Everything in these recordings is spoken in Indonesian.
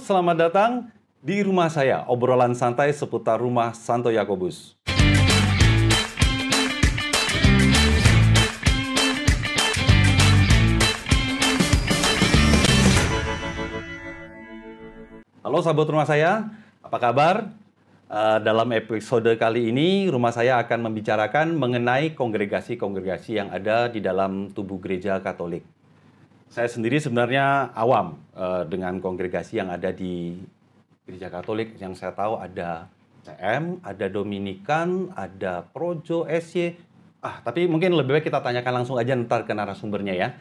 selamat datang di rumah saya, obrolan santai seputar rumah Santo Yakobus. Halo sahabat rumah saya, apa kabar? Eh, dalam episode kali ini, rumah saya akan membicarakan mengenai kongregasi-kongregasi yang ada di dalam tubuh gereja Katolik saya sendiri sebenarnya awam uh, dengan kongregasi yang ada di gereja Katolik yang saya tahu ada CM, ada Dominikan, ada Projo, SY. Ah, tapi mungkin lebih baik kita tanyakan langsung aja ntar ke narasumbernya ya.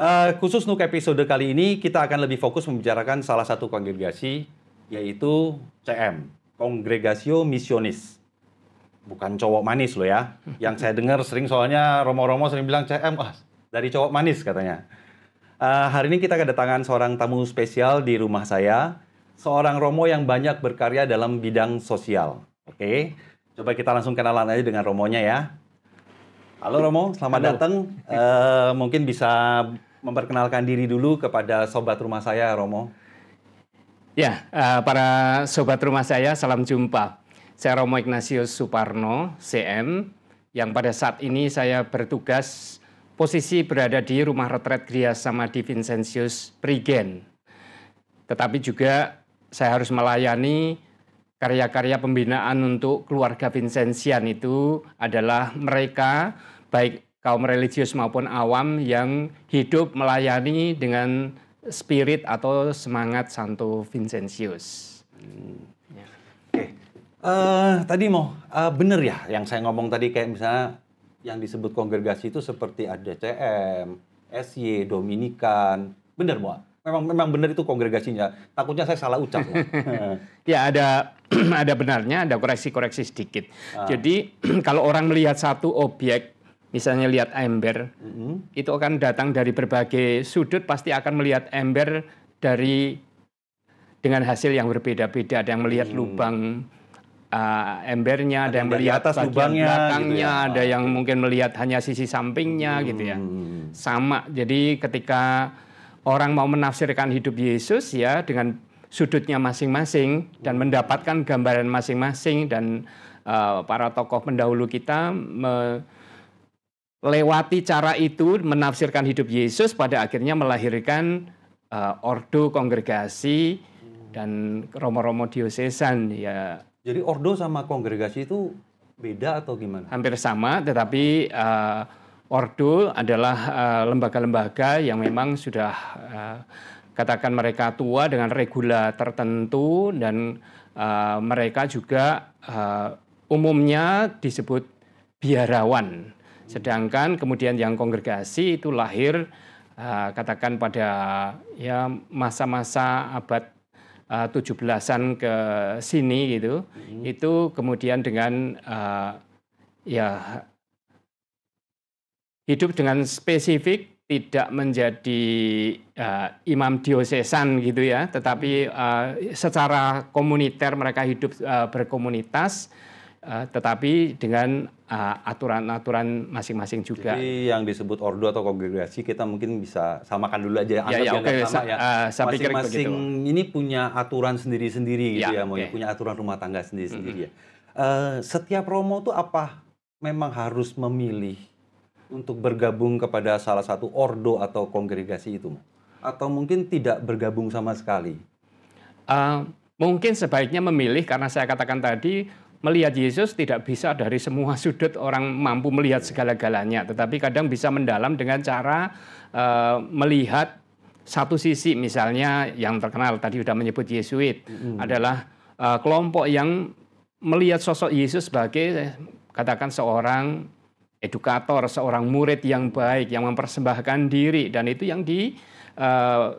Uh, khusus untuk episode kali ini kita akan lebih fokus membicarakan salah satu kongregasi yaitu CM, Kongregasio Misionis. Bukan cowok manis loh ya. Yang saya dengar sering soalnya Romo-Romo sering bilang CM, ah, dari cowok manis katanya. Uh, hari ini kita kedatangan seorang tamu spesial di rumah saya, seorang Romo yang banyak berkarya dalam bidang sosial. Oke, okay? coba kita langsung kenalan aja dengan Romonya ya. Halo Romo, selamat datang. Uh, mungkin bisa memperkenalkan diri dulu kepada sobat rumah saya, Romo. Ya, uh, para sobat rumah saya, salam jumpa. Saya Romo Ignatius Suparno, CM, yang pada saat ini saya bertugas posisi berada di rumah retret Gria Samadi Vincentius Prigen. Tetapi juga saya harus melayani karya-karya pembinaan untuk keluarga Vincentian itu adalah mereka baik kaum religius maupun awam yang hidup melayani dengan spirit atau semangat Santo Vincentius. Hmm. Yeah. Oke, okay. uh, eh, tadi mau uh, bener ya yang saya ngomong tadi kayak misalnya yang disebut kongregasi itu seperti ada CM, SY, Dominikan. Benar, Mbak? Memang memang benar itu kongregasinya. Takutnya saya salah ucap. ya ada ada benarnya, ada koreksi-koreksi sedikit. Ah. Jadi kalau orang melihat satu objek, misalnya lihat ember, mm -hmm. itu akan datang dari berbagai sudut pasti akan melihat ember dari dengan hasil yang berbeda-beda. Ada yang melihat hmm. lubang uh, embernya, ada, ada yang melihat atas lubangnya, belakangnya, gitu ya. Ah. ada yang mungkin melihat hanya sisi sampingnya hmm. gitu ya. Sama. Jadi ketika orang mau menafsirkan hidup Yesus ya dengan sudutnya masing-masing dan mendapatkan gambaran masing-masing dan uh, para tokoh pendahulu kita melewati cara itu menafsirkan hidup Yesus pada akhirnya melahirkan uh, ordo kongregasi dan romo-romo diosesan ya jadi ordo sama kongregasi itu beda atau gimana? Hampir sama, tetapi uh, ordo adalah eh, lembaga-lembaga uh, yang memang sudah uh, katakan mereka tua dengan regula tertentu dan uh, mereka juga uh, umumnya disebut biarawan. Sedangkan kemudian yang kongregasi itu lahir uh, katakan pada ya masa-masa abad Eh, uh, 17-an ke sini gitu, hmm. itu kemudian dengan uh, ya hidup dengan spesifik tidak menjadi uh, imam diosesan gitu ya, tetapi uh, secara komuniter mereka hidup uh, berkomunitas Uh, tetapi dengan eh, aturan-aturan uh, masing-masing juga. Jadi yang disebut ordo atau kongregasi kita mungkin bisa samakan dulu aja ya, ya, okay. sama ya. ya. Eh, masing-masing ini punya aturan sendiri-sendiri gitu ya, ya, ya. okay. punya aturan rumah tangga sendiri-sendiri mm -hmm. ya. Uh, setiap romo tuh apa memang harus memilih untuk bergabung kepada salah satu ordo atau kongregasi itu, atau mungkin tidak bergabung sama sekali? Uh, mungkin sebaiknya memilih karena saya katakan tadi melihat Yesus tidak bisa dari semua sudut orang mampu melihat segala-galanya, tetapi kadang bisa mendalam dengan cara uh, melihat satu sisi misalnya yang terkenal tadi sudah menyebut Yesuit hmm. adalah uh, kelompok yang melihat sosok Yesus sebagai katakan seorang edukator, seorang murid yang baik yang mempersembahkan diri dan itu yang di uh,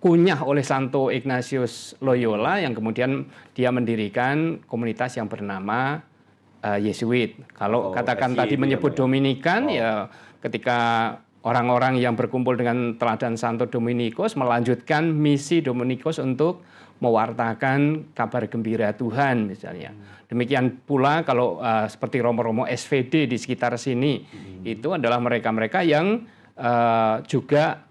dikunyah oleh Santo Ignatius Loyola yang kemudian dia mendirikan komunitas yang bernama uh, eh, Yesuit. Kalau oh, katakan tadi menyebut iya, iya. Dominikan oh. ya ketika orang-orang yang berkumpul dengan teladan Santo Dominikus melanjutkan misi Dominikus untuk mewartakan kabar gembira Tuhan misalnya. Hmm. Demikian pula kalau uh, seperti romo-romo SVD di sekitar sini hmm. itu adalah mereka-mereka yang uh, juga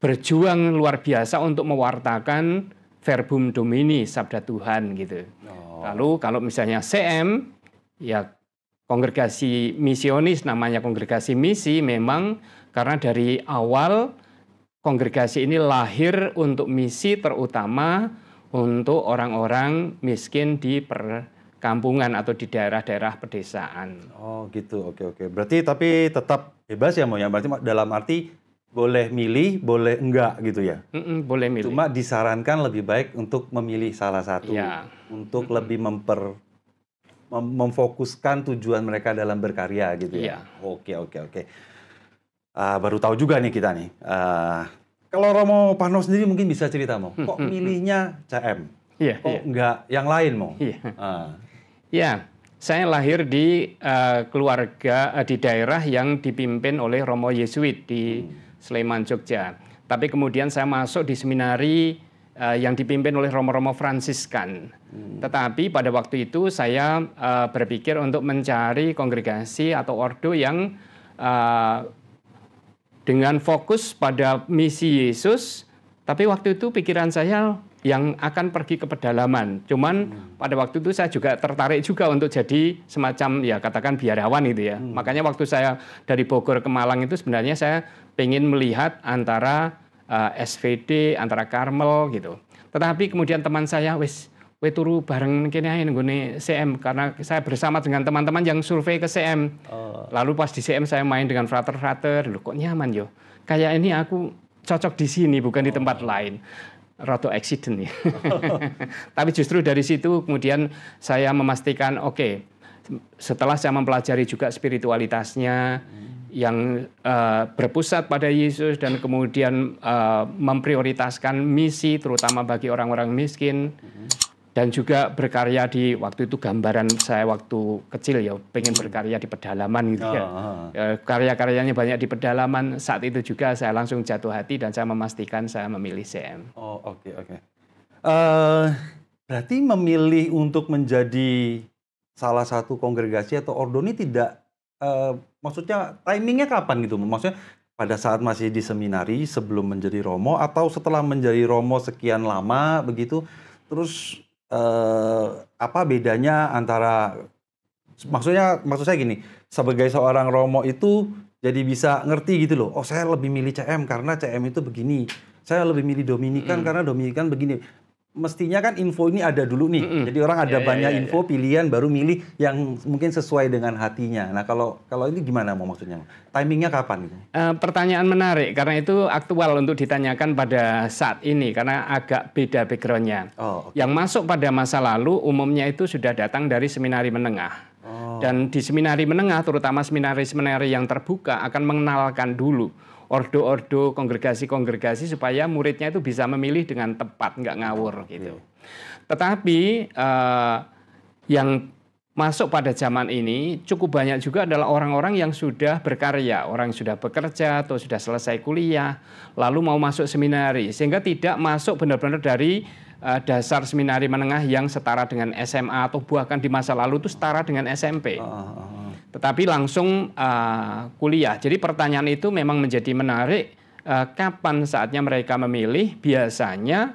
berjuang luar biasa untuk mewartakan verbum domini sabda Tuhan gitu. Oh. Lalu kalau misalnya CM ya kongregasi misionis namanya kongregasi misi memang karena dari awal kongregasi ini lahir untuk misi terutama untuk orang-orang miskin di perkampungan atau di daerah-daerah pedesaan. Oh gitu, oke oke. Berarti tapi tetap bebas ya mau ya. Berarti dalam arti boleh milih, boleh enggak gitu ya. Mm-mm, boleh milih. Cuma disarankan lebih baik untuk memilih salah satu, ya. untuk Mm-mm. lebih memper mem memfokuskan tujuan mereka dalam berkarya gitu ya. Iya. Oke oke oke. Ah, baru tahu juga nih kita nih. Uh, kalau Romo Pano sendiri mungkin bisa cerita mau, kok milihnya CM? Iya. Kok yeah. enggak yang lain mau? Iya. Uh. Yeah. Iya. saya lahir di uh, keluarga uh, di daerah yang dipimpin oleh Romo Yesuit di hmm Sleman Jogja. Tapi kemudian saya masuk di seminari uh, yang dipimpin oleh Romo-Romo Fransiskan. Hmm. Tetapi pada waktu itu saya uh, berpikir untuk mencari kongregasi atau ordo yang uh, dengan fokus pada misi Yesus. Tapi waktu itu pikiran saya yang akan pergi ke pedalaman. Cuman hmm. pada waktu itu saya juga tertarik juga untuk jadi semacam ya katakan biarawan itu ya. Hmm. Makanya waktu saya dari Bogor ke Malang itu sebenarnya saya ingin melihat antara uh, eh, SVD, antara Karmel gitu. Tetapi kemudian teman saya wis we turu bareng kene ae CM karena saya bersama dengan teman-teman yang survei ke CM. Oh. Lalu pas di CM saya main dengan frater-frater, kok nyaman yo. Kayak ini aku cocok di sini bukan oh. di tempat oh. lain roto accident ya. Tapi justru dari situ kemudian saya memastikan oke okay, setelah saya mempelajari juga spiritualitasnya hmm. yang uh, berpusat pada Yesus dan kemudian uh, memprioritaskan misi terutama bagi orang-orang miskin. Hmm dan juga berkarya di waktu itu gambaran saya waktu kecil ya pengen hmm. berkarya di pedalaman gitu ya. Ah, ah. ya karya-karyanya banyak di pedalaman saat itu juga saya langsung jatuh hati dan saya memastikan saya memilih CM oh oke okay, oke okay. uh, eh, berarti memilih untuk menjadi salah satu kongregasi atau ordo ini tidak uh, maksudnya timingnya kapan gitu maksudnya pada saat masih di seminari sebelum menjadi romo atau setelah menjadi romo sekian lama begitu terus eh, apa bedanya antara maksudnya maksud saya gini sebagai seorang Romo itu jadi bisa ngerti gitu loh oh saya lebih milih CM karena CM itu begini saya lebih milih Dominikan hmm. karena Dominikan begini mestinya kan info ini ada dulu nih. Mm -hmm. Jadi orang ada yeah, ya, banyak yeah, info yeah. pilihan baru milih yang mungkin sesuai dengan hatinya. Nah, kalau kalau ini gimana mau maksudnya? Timingnya kapan Uh, pertanyaan menarik karena itu aktual untuk ditanyakan pada saat ini karena agak beda backgroundnya. Oh, okay. Yang masuk pada masa lalu umumnya itu sudah datang dari seminari menengah. Oh. Dan di seminari menengah terutama seminari-seminari yang terbuka akan mengenalkan dulu ordo-ordo kongregasi-kongregasi supaya muridnya itu bisa memilih dengan tepat nggak ngawur gitu. Tetapi uh, yang masuk pada zaman ini cukup banyak juga adalah orang-orang yang sudah berkarya, orang yang sudah bekerja atau sudah selesai kuliah, lalu mau masuk seminari sehingga tidak masuk benar-benar dari uh, dasar seminari menengah yang setara dengan SMA atau bahkan di masa lalu itu setara dengan SMP. Oh, oh, oh tetapi langsung uh, kuliah. Jadi pertanyaan itu memang menjadi menarik uh, kapan saatnya mereka memilih? Biasanya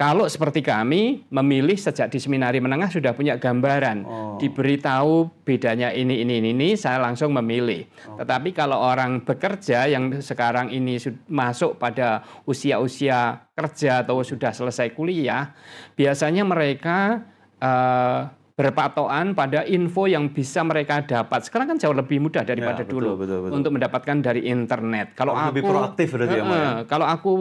kalau seperti kami memilih sejak di seminari menengah sudah punya gambaran, oh. diberitahu bedanya ini ini ini, ini saya langsung memilih. Oh. Tetapi kalau orang bekerja yang sekarang ini masuk pada usia-usia kerja atau sudah selesai kuliah, biasanya mereka uh, berpatokan pada info yang bisa mereka dapat. Sekarang kan jauh lebih mudah daripada ya, betul, dulu betul, betul. untuk mendapatkan dari internet. Kalau aku lebih proaktif berarti eh, ya, Kalau aku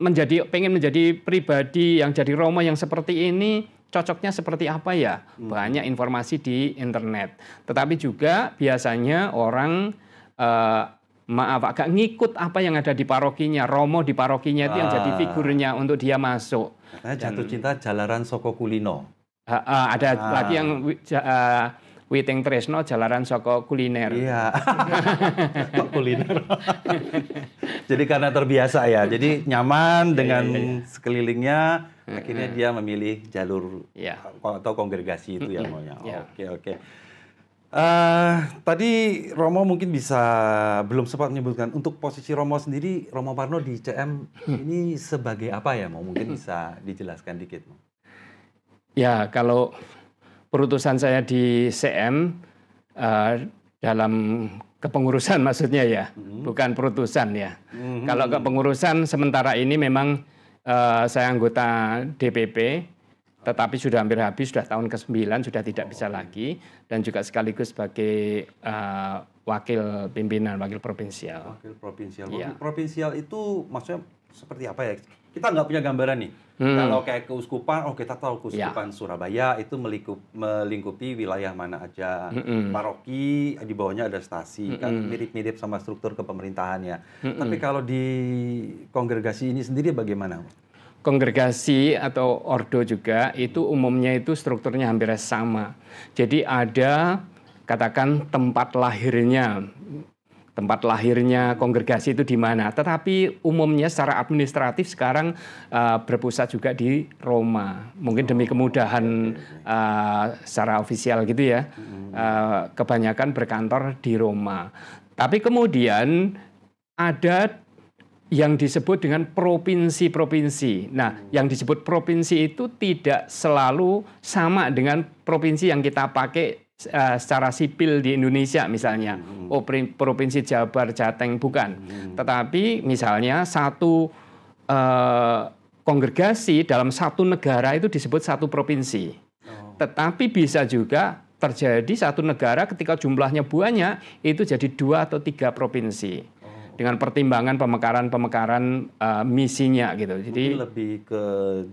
menjadi pengen menjadi pribadi yang jadi Roma yang seperti ini cocoknya seperti apa ya? Hmm. Banyak informasi di internet. Tetapi juga biasanya orang eh, maaf agak ngikut apa yang ada di parokinya Romo di parokinya itu ah. yang jadi ah. figurnya untuk dia masuk Katanya jatuh cinta jalaran Soko Kulino uh, ada ah. lagi yang uh, eh, Witing Tresno jalaran soko kuliner. Iya. Kok kuliner. Jadi karena terbiasa ya. Jadi nyaman iya, dengan iya, iya, mm sekelilingnya akhirnya dia memilih jalur yeah. atau kongregasi itu ya maunya. Oke, yeah. oke. Okay, okay. Uh, eh, tadi Romo mungkin bisa belum sempat menyebutkan untuk posisi Romo sendiri Romo Parno di CM ini sebagai apa ya mau mungkin bisa dijelaskan dikit. Mau. Ya, kalau perutusan saya di CM uh, eh, dalam kepengurusan maksudnya ya, hmm. bukan perutusan ya. Hmm. Kalau kepengurusan sementara ini memang uh, saya anggota DPP, tetapi sudah hampir habis, sudah tahun ke-9, sudah tidak oh. bisa lagi, dan juga sekaligus sebagai uh, wakil pimpinan, wakil provinsial. Wakil provinsial. ya. provinsial itu maksudnya seperti apa ya? Kita nggak punya gambaran nih Hmm. Kalau kayak keuskupan, oh kita tahu keuskupan ya. Surabaya itu melingkup, melingkupi wilayah mana aja. Hmm. Paroki di bawahnya ada stasi, hmm. kan mirip-mirip sama struktur kepemerintahannya. Hmm. Tapi kalau di kongregasi ini sendiri bagaimana? Kongregasi atau ordo juga itu umumnya itu strukturnya hampir sama. Jadi ada katakan tempat lahirnya tempat lahirnya kongregasi itu di mana. Tetapi umumnya secara administratif sekarang uh, berpusat juga di Roma. Mungkin demi oh, kemudahan uh, secara ofisial gitu ya. Uh, kebanyakan berkantor di Roma. Tapi kemudian ada yang disebut dengan provinsi-provinsi. Nah, mm-hmm. yang disebut provinsi itu tidak selalu sama dengan provinsi yang kita pakai Eh, secara sipil di Indonesia misalnya. Hmm. Oh, provinsi Jabar, Jateng bukan. Hmm. Tetapi misalnya satu uh, kongregasi dalam satu negara itu disebut satu provinsi. Oh. Tetapi bisa juga terjadi satu negara ketika jumlahnya banyak itu jadi dua atau tiga provinsi dengan pertimbangan pemekaran-pemekaran uh, misinya gitu. Jadi Mungkin lebih ke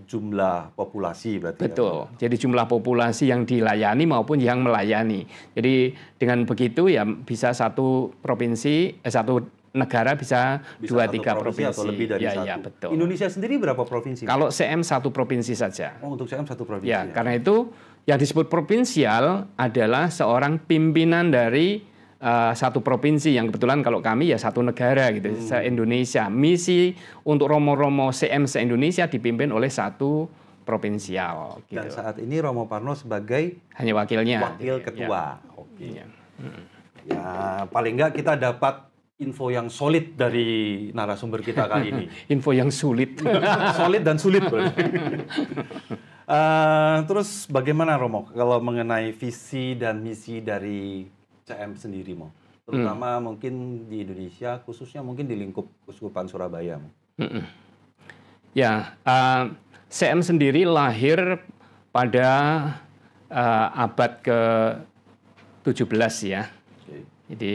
jumlah populasi berarti. Ya. Betul. Ya. Jadi jumlah populasi yang dilayani maupun yang melayani. Jadi dengan begitu ya bisa satu provinsi eh, satu negara bisa, bisa dua tiga provinsi, provinsi atau lebih dari ya, ya satu. Ya, betul. Indonesia sendiri berapa provinsi? Kalau CM satu provinsi saja. Oh, untuk CM satu provinsi. Ya, ya. karena itu yang disebut provinsial adalah seorang pimpinan dari Eh, satu provinsi yang kebetulan kalau kami ya satu negara gitu hmm. Indonesia misi untuk romo-romo CM se Indonesia dipimpin oleh satu provinsial gitu. dan saat ini Romo Parno sebagai hanya wakilnya wakil iya, ketua ya. oke ya. Hmm. ya paling nggak kita dapat info yang solid dari narasumber kita kali ini info yang sulit solid dan sulit Uh, terus bagaimana Romo kalau mengenai visi dan misi dari CM sendiri mau hmm. terutama hmm. mungkin di Indonesia khususnya mungkin di lingkup Kuskupan Surabaya. Hmm. Ya, uh, eh, CM sendiri lahir pada uh, abad ke 17 ya. Okay. Jadi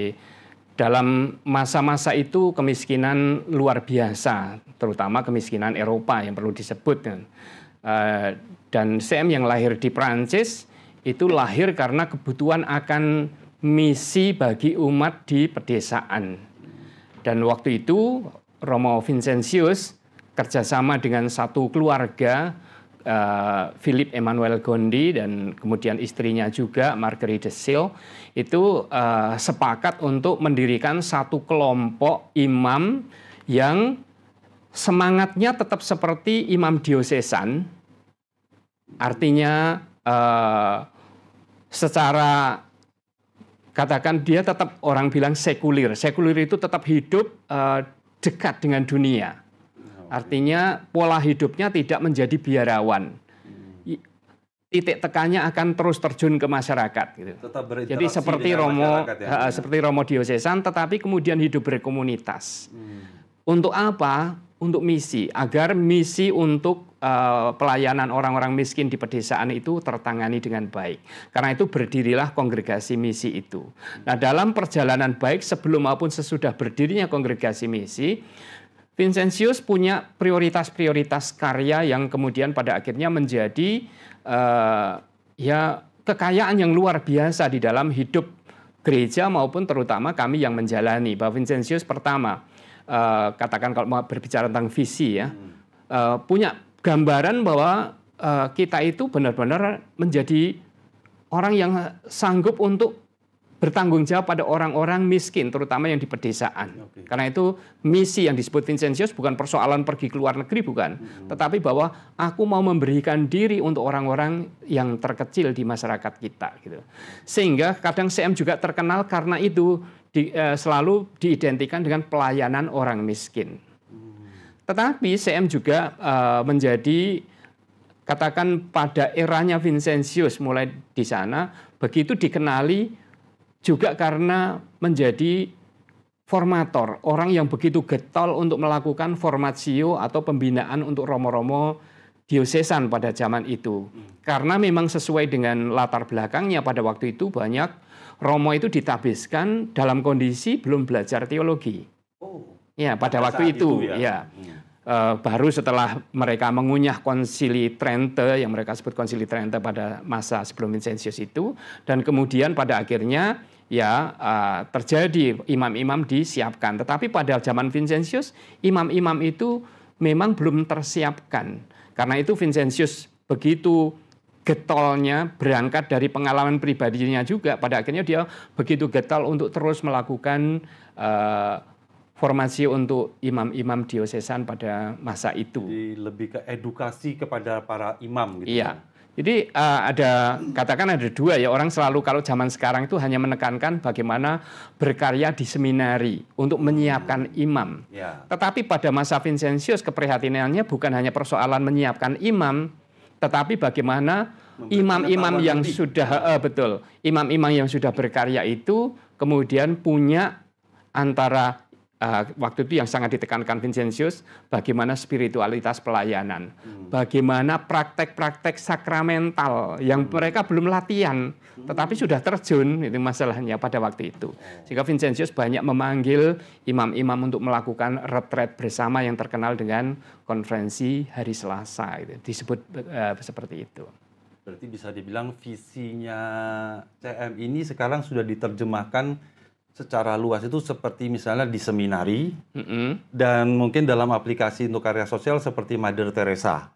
dalam masa-masa itu kemiskinan luar biasa, terutama kemiskinan Eropa yang perlu disebut. Uh, dan eh, CM yang lahir di Prancis itu lahir karena kebutuhan akan misi bagi umat di pedesaan. Dan waktu itu Romo Vincentius kerjasama dengan satu keluarga eh, Philip Emmanuel Gondi dan kemudian istrinya juga Marguerite Sil itu eh, sepakat untuk mendirikan satu kelompok imam yang semangatnya tetap seperti imam diosesan artinya eh, secara katakan dia tetap orang bilang sekuler. Sekuler itu tetap hidup uh, dekat dengan dunia. Oh, Artinya pola hidupnya tidak menjadi biarawan. Titik tekannya akan terus terjun ke masyarakat. Gitu. Tetap Jadi ya? eh, eh, seperti Romo, ya. seperti Romo Diosesan, tetapi kemudian hidup berkomunitas. Hmm. Untuk apa? untuk misi agar misi untuk eh, pelayanan orang-orang miskin di pedesaan itu tertangani dengan baik. Karena itu berdirilah kongregasi misi itu. Nah, dalam perjalanan baik sebelum maupun sesudah berdirinya kongregasi misi, Vincentius punya prioritas-prioritas karya yang kemudian pada akhirnya menjadi uh, ya kekayaan yang luar biasa di dalam hidup gereja maupun terutama kami yang menjalani. Bahwa Vincentius pertama, Eh, katakan kalau mau berbicara tentang visi ya uh, punya gambaran bahwa uh, kita itu benar-benar menjadi orang yang sanggup untuk bertanggung jawab pada orang-orang miskin, terutama yang di pedesaan. Okay. Karena itu misi yang disebut Vincentius bukan persoalan pergi ke luar negeri, bukan. Hmm. Tetapi bahwa aku mau memberikan diri untuk orang-orang yang terkecil di masyarakat kita. gitu Sehingga kadang CM juga terkenal karena itu di, eh, selalu diidentikan dengan pelayanan orang miskin. Tetapi CM juga eh, menjadi katakan pada eranya Vincentius mulai di sana begitu dikenali juga karena menjadi formator, orang yang begitu getol untuk melakukan formatio atau pembinaan untuk romo-romo diosesan pada zaman itu. Karena memang sesuai dengan latar belakangnya pada waktu itu banyak Romo itu ditabiskan dalam kondisi belum belajar teologi. Oh. Ya, pada, waktu itu, itu ya. ya. Uh, baru setelah mereka mengunyah konsili Trente yang mereka sebut konsili Trente pada masa sebelum Vincentius itu dan kemudian pada akhirnya ya uh, terjadi imam-imam disiapkan tetapi pada zaman Vincentius imam-imam itu memang belum tersiapkan karena itu Vincentius begitu getolnya berangkat dari pengalaman pribadinya juga. Pada akhirnya dia begitu getol untuk terus melakukan uh, formasi untuk imam-imam diosesan pada masa itu. Jadi lebih ke edukasi kepada para imam gitu. Iya. Jadi uh, ada katakan ada dua ya orang selalu kalau zaman sekarang itu hanya menekankan bagaimana berkarya di seminari untuk menyiapkan imam. Ya. Tetapi pada masa Vincentius keprihatinannya bukan hanya persoalan menyiapkan imam, tetapi bagaimana imam-imam yang nanti. sudah uh, betul, imam-imam yang sudah berkarya itu kemudian punya antara Eh, waktu itu yang sangat ditekankan Vincentius, bagaimana spiritualitas pelayanan, hmm. bagaimana praktek-praktek sakramental yang hmm. mereka belum latihan, hmm. tetapi sudah terjun itu masalahnya pada waktu itu. Oh. Sehingga Vincentius banyak memanggil imam-imam untuk melakukan retret bersama yang terkenal dengan konferensi hari Selasa, gitu. disebut uh, seperti itu. Berarti bisa dibilang visinya CM ini sekarang sudah diterjemahkan secara luas itu seperti misalnya di seminari mm -hmm. dan mungkin dalam aplikasi untuk karya sosial seperti Mother Teresa.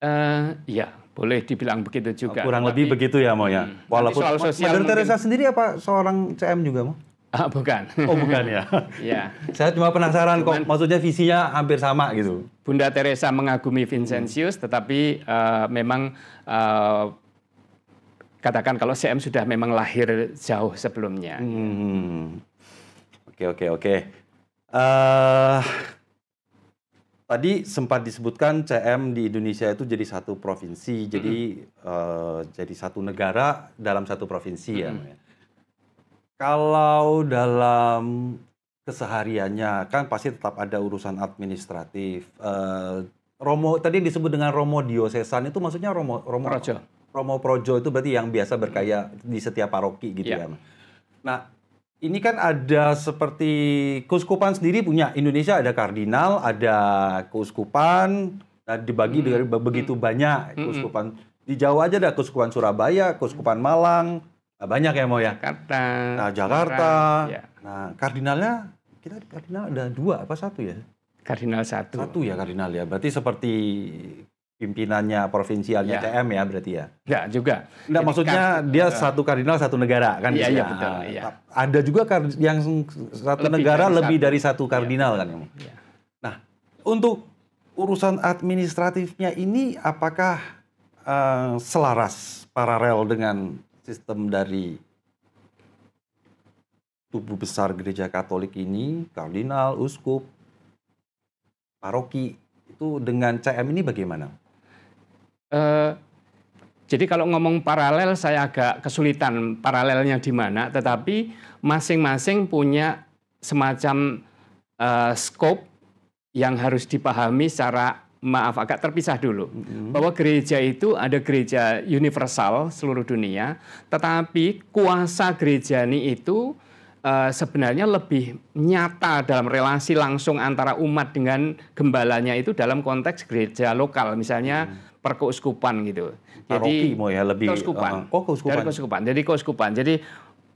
Uh, ya, boleh dibilang begitu juga. Oh, kurang Tapi, lebih begitu ya, Mo ya. Hmm, Walaupun soal sosial Mother mungkin... Teresa sendiri apa seorang CM juga, Mo? Ah, bukan. Oh, bukan ya. ya. Saya cuma penasaran Cuman, kok maksudnya visinya hampir sama gitu. Bunda Teresa mengagumi Vincentius hmm. tetapi uh, memang uh, katakan kalau CM sudah memang lahir jauh sebelumnya. Hmm. Oke oke oke. Eh, tadi sempat disebutkan CM di Indonesia itu jadi satu provinsi, mm -hmm. jadi uh, jadi satu negara dalam satu provinsi mm -hmm. ya. Kalau dalam kesehariannya kan pasti tetap ada urusan administratif. Uh, Romo tadi disebut dengan Romo Diosesan itu maksudnya Romo Romo Projo. Romo Projo itu berarti yang biasa berkaya di setiap paroki gitu yeah. ya. Kan? Nah, ini kan ada seperti keuskupan sendiri punya Indonesia ada kardinal, ada keuskupan, nah dibagi hmm. dari begitu hmm. banyak keuskupan. Hmm. Di Jawa aja ada keuskupan Surabaya, keuskupan Malang, nah, banyak ya mau ya. Jakarta. Nah, Jakarta. Iya. Nah, kardinalnya kita kardinal ada dua apa satu ya? Kardinal satu. Satu ya kardinal ya. Berarti seperti pimpinannya provinsialnya ya. TM ya berarti ya? ya Enggak juga. Nah maksudnya kan, dia uh, satu kardinal satu negara kan? Iya, gitu iya ya? betul. Ah, iya. Ada juga yang satu lebih negara dari lebih satu. dari satu iya, kardinal ya, kan? Ya. Nah, untuk urusan administratifnya ini apakah uh, selaras paralel dengan sistem dari tubuh besar gereja Katolik ini, kardinal, uskup, paroki itu dengan CM ini bagaimana? Eh, jadi kalau ngomong paralel saya agak kesulitan paralelnya di mana, tetapi masing-masing punya semacam eh, scope yang harus dipahami secara maaf agak terpisah dulu mm-hmm. bahwa gereja itu ada gereja universal seluruh dunia, tetapi kuasa gereja ini itu uh, sebenarnya lebih nyata dalam relasi langsung antara umat dengan gembalanya itu dalam konteks gereja lokal misalnya. Mm-hmm perkeuskupan gitu. Ah, Jadi mau ya lebih keuskupan. Uh, oh, keuskupan. Dari keuskupan. Jadi keuskupan. Jadi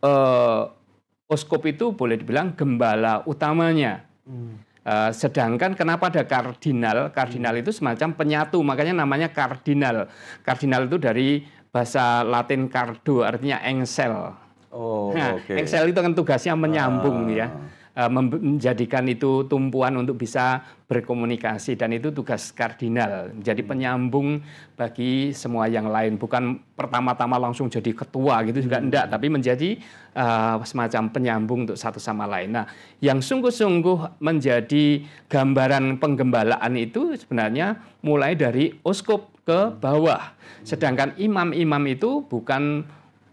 uh, eh, uskup itu boleh dibilang gembala utamanya. Hmm. Uh, sedangkan kenapa ada kardinal? Kardinal hmm. itu semacam penyatu, makanya namanya kardinal. Kardinal itu dari bahasa Latin cardo artinya engsel. Oh, nah, okay. engsel itu kan tugasnya menyambung uh. ya. Eh, menjadikan itu tumpuan untuk bisa berkomunikasi dan itu tugas kardinal jadi hmm. penyambung bagi semua yang lain bukan pertama-tama langsung jadi ketua gitu juga hmm. enggak tapi menjadi uh, semacam penyambung untuk satu sama lain. Nah, yang sungguh-sungguh menjadi gambaran penggembalaan itu sebenarnya mulai dari uskup ke hmm. bawah. Sedangkan imam-imam itu bukan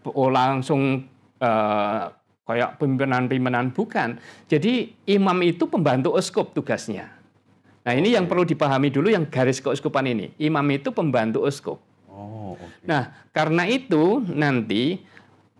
langsung eh, kayak pimpinan-pimpinan bukan. Jadi imam itu pembantu uskup tugasnya. Nah ini yang perlu dipahami dulu yang garis keuskupan ini. Imam itu pembantu uskup. Oh, okay. Nah karena itu nanti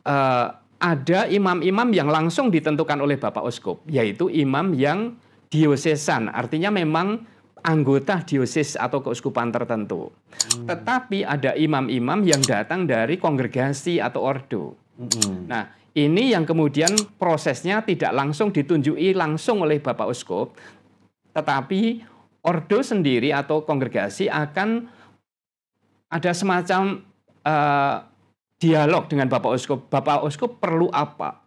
uh, ada imam-imam yang langsung ditentukan oleh bapak uskup, yaitu imam yang diosesan, artinya memang anggota diosis atau keuskupan tertentu. Hmm. Tetapi ada imam-imam yang datang dari kongregasi atau ordo. Hmm. Nah ini yang kemudian prosesnya tidak langsung ditunjuki langsung oleh Bapak Uskup, tetapi ordo sendiri atau kongregasi akan ada semacam uh, dialog dengan Bapak Uskup. Bapak Uskup perlu apa?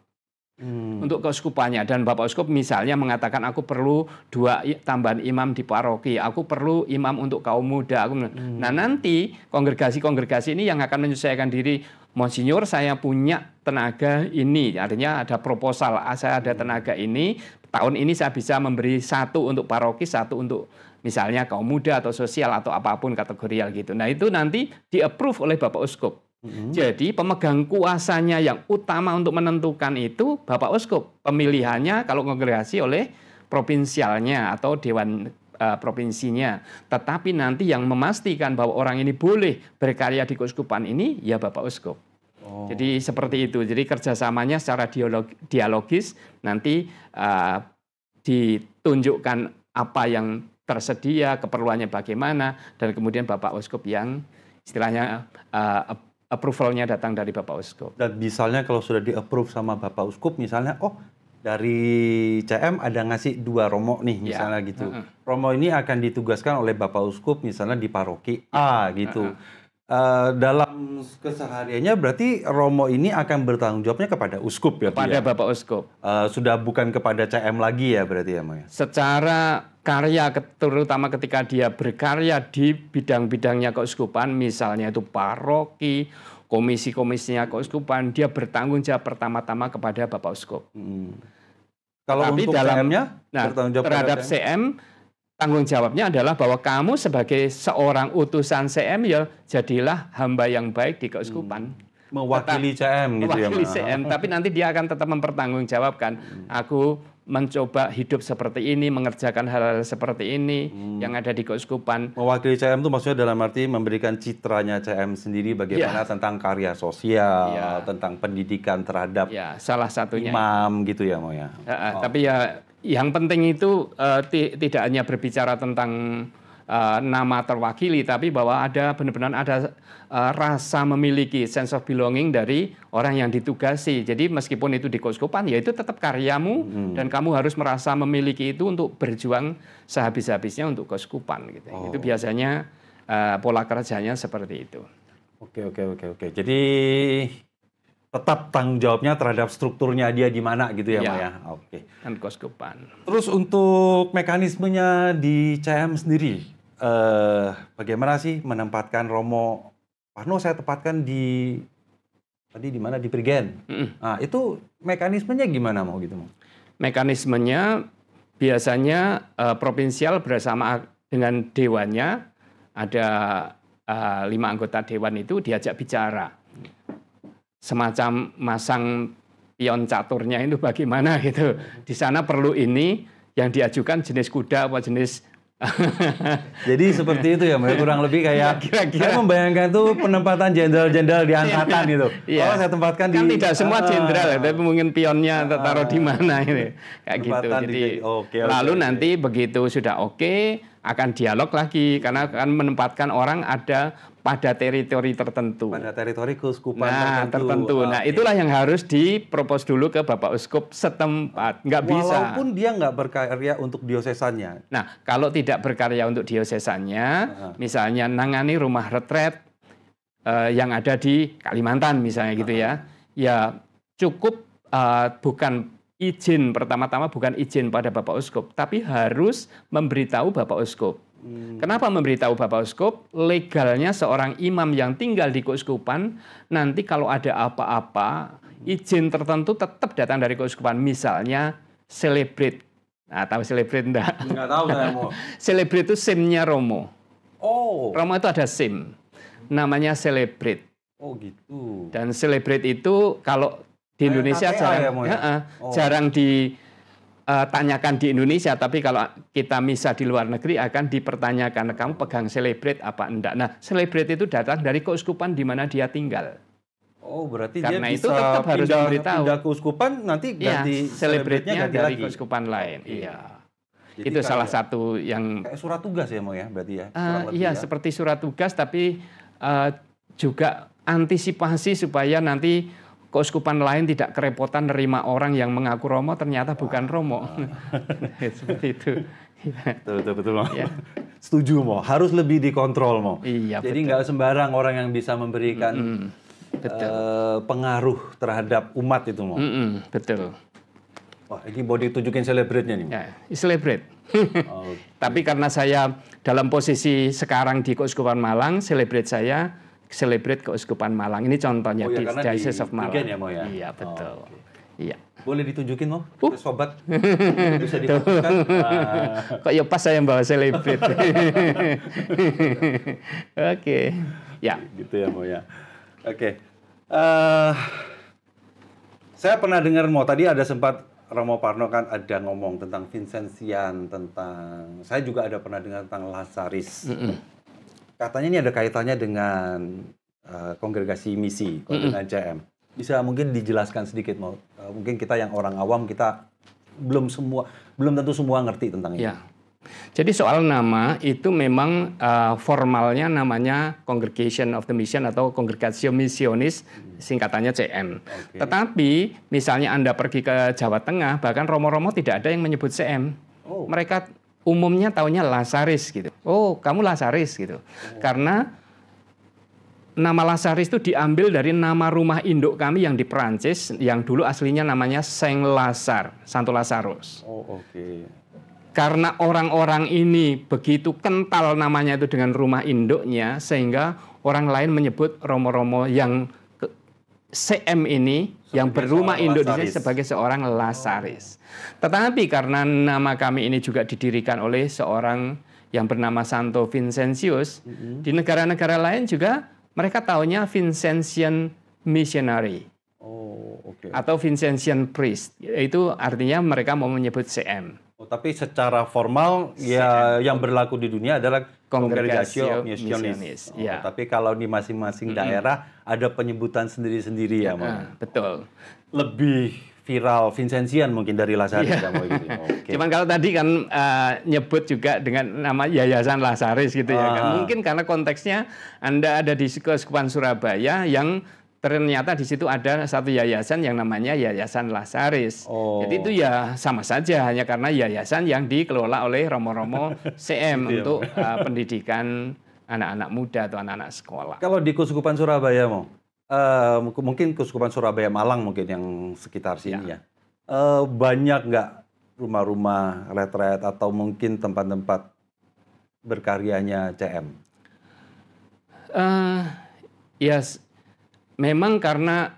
Hmm. Untuk keuskupannya dan Bapak Uskup misalnya mengatakan aku perlu dua tambahan imam di paroki, aku perlu imam untuk kaum muda. Hmm. Nah nanti kongregasi-kongregasi ini yang akan menyesuaikan diri Monsinyur saya punya tenaga ini, artinya ada proposal, ah, saya ada hmm. tenaga ini, tahun ini saya bisa memberi satu untuk paroki, satu untuk misalnya kaum muda atau sosial atau apapun kategorial gitu. Nah itu nanti di approve oleh Bapak Uskup. Hmm. Jadi pemegang kuasanya yang utama untuk menentukan itu Bapak Uskup. Pemilihannya kalau kongregasi oleh provinsialnya atau dewan uh, provinsinya. Tetapi nanti yang memastikan bahwa orang ini boleh berkarya di keuskupan ini ya Bapak Uskup. Oh. Jadi seperti itu. Jadi kerjasamanya secara dialogis nanti uh, ditunjukkan apa yang tersedia, keperluannya bagaimana, dan kemudian Bapak Uskup yang istilahnya uh, approvalnya datang dari Bapak Uskup. Dan misalnya kalau sudah di approve sama Bapak Uskup, misalnya oh dari CM ada ngasih dua romo nih ya. misalnya ya. gitu. Uh -huh. Romo ini akan ditugaskan oleh Bapak Uskup misalnya di paroki A gitu. Uh -huh. Uh, dalam kesehariannya berarti Romo ini akan bertanggung jawabnya kepada uskup ya? Kepada ya? Bapak Uskup. Uh, sudah bukan kepada CM lagi ya berarti ya Maya? Secara karya terutama ketika dia berkarya di bidang-bidangnya keuskupan misalnya itu paroki, komisi-komisinya keuskupan dia bertanggung jawab pertama-tama kepada Bapak Uskup. Hmm. Kalau Tapi untuk dalam, CM-nya nah, terhadap CM, CM Tanggung jawabnya adalah bahwa kamu sebagai seorang utusan CM ya jadilah hamba yang baik di keuskupan. Hmm mewakili tetap, CM gitu ya, mewakili ya. CM, tapi nanti dia akan tetap mempertanggungjawabkan. Hmm. Aku mencoba hidup seperti ini, mengerjakan hal-hal seperti ini hmm. yang ada di keuskupan. Mewakili CM itu maksudnya dalam arti memberikan citranya CM sendiri bagaimana ya. tentang karya sosial, ya. tentang pendidikan terhadap ya, salah satunya imam gitu ya, Moya. Ya, oh. Tapi ya yang penting itu uh, tidak hanya berbicara tentang uh, nama terwakili, tapi bahwa ada benar-benar ada uh, rasa memiliki sense of belonging dari orang yang ditugasi. Jadi meskipun itu di koskopan, ya itu tetap karyamu hmm. dan kamu harus merasa memiliki itu untuk berjuang sehabis-habisnya untuk koskopan. Gitu. Oh. Itu biasanya uh, pola kerjanya seperti itu. Oke oke oke oke. Jadi tetap tanggung jawabnya terhadap strukturnya dia di mana gitu ya, ya. Maya. Oke. Okay. Dan Terus untuk mekanismenya di CM sendiri, eh, bagaimana sih menempatkan Romo Parno saya tepatkan di tadi di mana di Prigen. Mm Nah, itu mekanismenya gimana mau gitu mau? Mekanismenya biasanya eh, provinsial bersama dengan dewannya ada eh, lima anggota dewan itu diajak bicara semacam masang pion caturnya itu bagaimana gitu. Di sana perlu ini yang diajukan jenis kuda apa jenis Jadi seperti itu ya, iya. kurang lebih kayak kira-kira saya membayangkan itu penempatan jenderal-jenderal di angkatan itu. Iya. Oh, saya tempatkan kan di tidak semua ah. jenderal, ah, tapi mungkin pionnya ah, taruh di mana ini. Kayak gitu. Jadi di, okay, okay, lalu okay. nanti begitu sudah oke okay, akan dialog lagi karena akan menempatkan orang ada pada teritori tertentu. Pada teritori keuskupan nah, tertentu. tertentu. Nah, okay. itulah yang harus dipropos dulu ke Bapak Uskup setempat. Nggak bisa. Walaupun dia nggak berkarya untuk diosesannya. Nah, kalau tidak berkarya untuk diosesannya, uh-huh. misalnya nangani rumah retret uh, yang ada di Kalimantan misalnya uh-huh. gitu ya. Ya cukup uh, bukan izin pertama-tama bukan izin pada Bapak Uskup, tapi harus memberitahu Bapak Uskup. Hmm. Kenapa memberitahu Bapak Uskup? Legalnya seorang imam yang tinggal di keuskupan nanti kalau ada apa-apa, izin tertentu tetap datang dari keuskupan. Misalnya selebrit, Nah, tahu selebrit enggak? Enggak tahu saya mau. Selebrit itu SIM-nya Romo. Oh. Romo itu ada SIM. Namanya selebrit. Oh gitu. Dan selebrit itu kalau di Indonesia KTA jarang ya, ya, oh. jarang ditanyakan eh, di Indonesia tapi kalau kita misa di luar negeri akan dipertanyakan kamu pegang selebrit apa enggak nah selebrit itu datang dari keuskupan di mana dia tinggal Oh, berarti Karena dia itu bisa tetap harus pindah, memberitahu. pindah keuskupan nanti iya, ganti ya, selebritnya ganti dari lagi. keuskupan lain. Iya. Jadi itu salah satu yang kayak surat tugas ya, mau ya, berarti ya. Uh, iya, ya. seperti surat tugas tapi uh, juga antisipasi supaya nanti keuskupan lain tidak kerepotan nerima orang yang mengaku Romo ternyata bukan Romo. Seperti itu. betul betul betul Ya. Setuju mau, harus lebih dikontrol mau. Iya, Jadi nggak sembarang orang yang bisa memberikan mm -hmm. betul. Uh, pengaruh terhadap umat itu mau. Mm -hmm. Betul. Wah, ini body tunjukin celebrate-nya nih. Ya, celebrate. oh. Tapi karena saya dalam posisi sekarang di Keuskupan Malang, selebrit saya celebrate keuskupan Malang. Ini contohnya oh, ya, di Diocese of Malang. ya, mau ya? Iya, oh, betul. Oh, okay. Iya. Boleh ditunjukin, Mo? Uh. Sobat bisa ditunjukkan. Kok ya pas saya bawa celebrate. Oke. Okay. Ya. Gitu ya, Mo ya. Oke. Okay. Uh, eh, saya pernah dengar Mo tadi ada sempat Romo Parno kan ada ngomong tentang Vincentian, tentang saya juga ada pernah dengar tentang Lazarus. Mm -mm katanya ini ada kaitannya dengan uh, kongregasi misi dengan CM. Bisa mungkin dijelaskan sedikit mau uh, eh, mungkin kita yang orang awam kita belum semua belum tentu semua ngerti tentang ini. Ya. Jadi soal nama itu memang uh, formalnya namanya Congregation of the Mission atau Congregatio Missionis hmm. singkatannya CM. Okay. Tetapi misalnya Anda pergi ke Jawa Tengah bahkan romo-romo tidak ada yang menyebut CM. Oh. Mereka umumnya taunya Lasaris gitu. Oh, kamu Lasaris gitu. Oh. Karena nama Lasaris itu diambil dari nama rumah induk kami yang di Perancis yang dulu aslinya namanya Saint Lazar, Santo Lazarus. Oh, oke. Okay. Karena orang-orang ini begitu kental namanya itu dengan rumah induknya sehingga orang lain menyebut romo-romo yang CM ini sebagai yang berumah Indonesia sini sebagai seorang Lasaris. Oh. Tetapi karena nama kami ini juga didirikan oleh seorang yang bernama Santo Vincentius, mm -hmm. di negara-negara lain juga mereka tahunya Vincentian Missionary. Oh, Okay. Atau Vincentian Priest. Itu artinya mereka mau menyebut CM. Oh, tapi secara formal CM. ya yang berlaku di dunia adalah Kongregasio Misionis. Oh, ya. Tapi kalau di masing-masing mm -hmm. daerah ada penyebutan sendiri-sendiri ya, Mas. Uh, betul. Lebih viral Vincentian mungkin dari Lasaris. yeah. gitu. Okay. Cuman kalau tadi kan uh, nyebut juga dengan nama Yayasan Lasaris gitu ah. ya kan. Ah. Mungkin karena konteksnya Anda ada di Sekolah Surabaya yang ternyata di situ ada satu yayasan yang namanya Yayasan Lasaris. Oh. Jadi itu ya sama saja hanya karena yayasan yang dikelola oleh romo-romo CM gitu ya, untuk uh, pendidikan anak-anak muda atau anak-anak sekolah. Kalau di Kuskupan Surabaya mau uh, eh, mungkin Kuskupan Surabaya Malang mungkin yang sekitar sini ya. ya. Uh, banyak nggak rumah-rumah retret atau mungkin tempat-tempat berkaryanya CM? Uh, yes, ya memang karena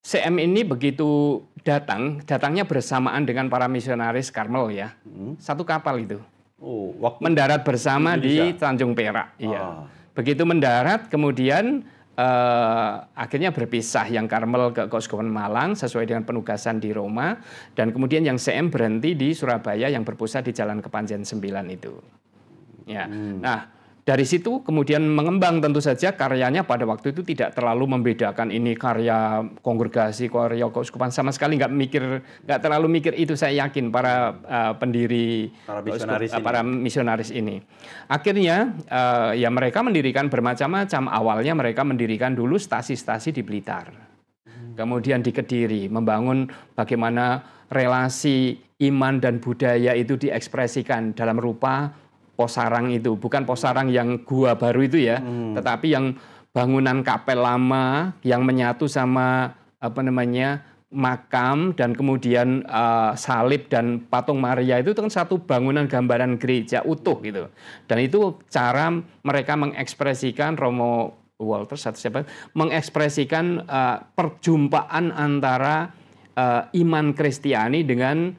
CM ini begitu datang, datangnya bersamaan dengan para misionaris Karmel ya. Hmm. Satu kapal itu. Oh, waktu mendarat bersama di Tanjung Perak. Iya. Ah. Iya. Begitu mendarat, kemudian uh, akhirnya berpisah yang Karmel ke Keuskupan Malang sesuai dengan penugasan di Roma, dan kemudian yang CM berhenti di Surabaya yang berpusat di Jalan Kepanjen 9 itu. Ya. Hmm. Nah, dari situ kemudian mengembang tentu saja karyanya pada waktu itu tidak terlalu membedakan ini karya kongregasi karya keuskupan sama sekali nggak mikir nggak terlalu mikir itu saya yakin para uh, pendiri para misionaris, uskup, para misionaris ini akhirnya uh, ya mereka mendirikan bermacam-macam awalnya mereka mendirikan dulu stasi-stasi di Blitar hmm. kemudian di Kediri membangun bagaimana relasi iman dan budaya itu diekspresikan dalam rupa pos sarang itu, bukan pos sarang yang gua baru itu ya, hmm. tetapi yang bangunan kapel lama yang menyatu sama apa namanya makam dan kemudian uh, salib dan patung Maria itu, itu kan satu bangunan gambaran gereja utuh gitu. Dan itu cara mereka mengekspresikan Romo Walter satu siapa mengekspresikan uh, perjumpaan antara uh, iman Kristiani dengan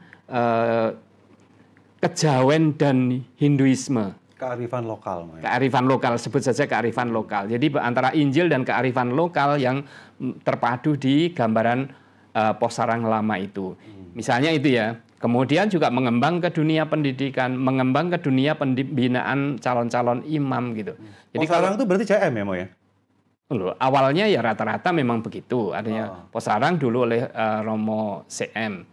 kejawen dan Hinduisme. Kearifan lokal. Kearifan lokal, sebut saja kearifan lokal. Jadi antara Injil dan kearifan lokal yang terpadu di gambaran uh, e, pos sarang lama itu. Hmm. Misalnya itu ya. Kemudian juga mengembang ke dunia pendidikan, mengembang ke dunia pembinaan calon-calon imam gitu. Hmm. Jadi posarang itu berarti CM ya, ya? Loh, awalnya ya rata-rata memang begitu. Artinya oh. posarang dulu oleh uh, Romo CM.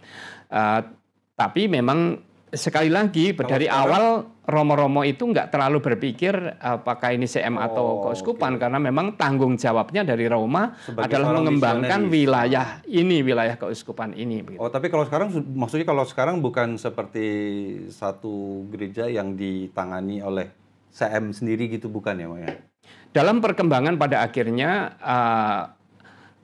Uh, e, tapi memang sekali lagi Kalau dari sekarang, awal Romo-Romo itu nggak terlalu berpikir apakah ini CM oh, atau keuskupan okay. karena memang tanggung jawabnya dari Roma Sebagai adalah mengembangkan wilayah ini wilayah keuskupan ini. Begitu. Oh tapi kalau sekarang maksudnya kalau sekarang bukan seperti satu gereja yang ditangani oleh CM sendiri gitu bukan ya Maya? Dalam perkembangan pada akhirnya uh,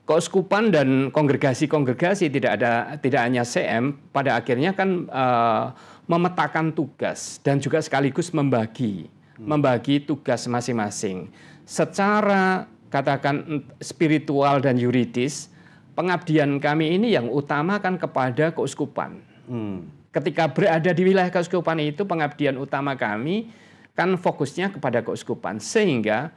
keuskupan dan kongregasi-kongregasi tidak ada tidak hanya CM pada akhirnya kan uh, memetakan tugas dan juga sekaligus membagi hmm. membagi tugas masing-masing secara katakan spiritual dan yuridis pengabdian kami ini yang utama kan kepada keuskupan hmm. ketika berada di wilayah keuskupan itu pengabdian utama kami kan fokusnya kepada keuskupan sehingga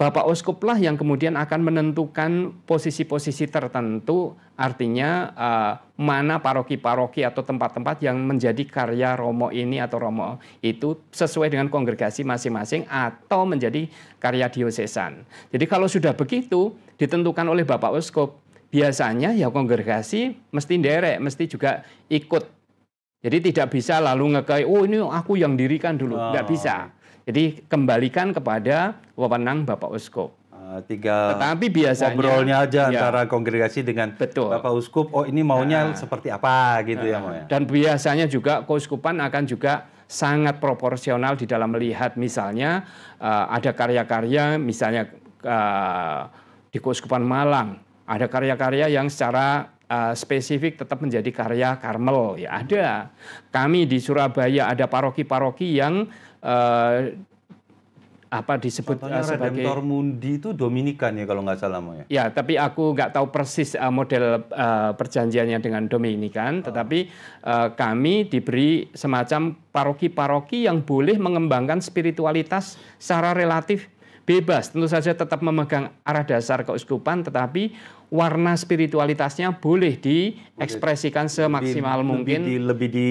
Bapak lah yang kemudian akan menentukan posisi-posisi tertentu, artinya uh, mana paroki-paroki atau tempat-tempat yang menjadi karya Romo ini atau Romo itu sesuai dengan kongregasi masing-masing atau menjadi karya diosesan. Jadi kalau sudah begitu ditentukan oleh Bapak Uskup, biasanya ya kongregasi mesti derek, mesti juga ikut. Jadi tidak bisa lalu ngekai, oh ini aku yang dirikan dulu, oh. nggak bisa. Jadi kembalikan kepada wewenang Bapak Uskup. Uh, eh, tiga Tetapi biasanya ngobrolnya aja ya, antara kongregasi dengan betul. Bapak Uskup, oh ini maunya nah, seperti apa gitu ya, nah, ya maunya. Dan biasanya juga keuskupan akan juga sangat proporsional di dalam melihat misalnya uh, ada karya-karya misalnya uh, di Keuskupan Malang ada karya-karya yang secara uh, spesifik tetap menjadi karya Karmel ya ada. Kami di Surabaya ada paroki-paroki yang uh, apa disebut uh, sebagai Redemptor Mundi itu Dominikan ya kalau nggak salah ya. Ya, tapi aku nggak tahu persis uh, model uh, perjanjiannya dengan Dominikan, oh. tetapi uh, kami diberi semacam paroki-paroki yang boleh mengembangkan spiritualitas secara relatif bebas. Tentu saja tetap memegang arah dasar keuskupan, tetapi warna spiritualitasnya boleh diekspresikan semaksimal lebih, mungkin. Lebih di, lebih di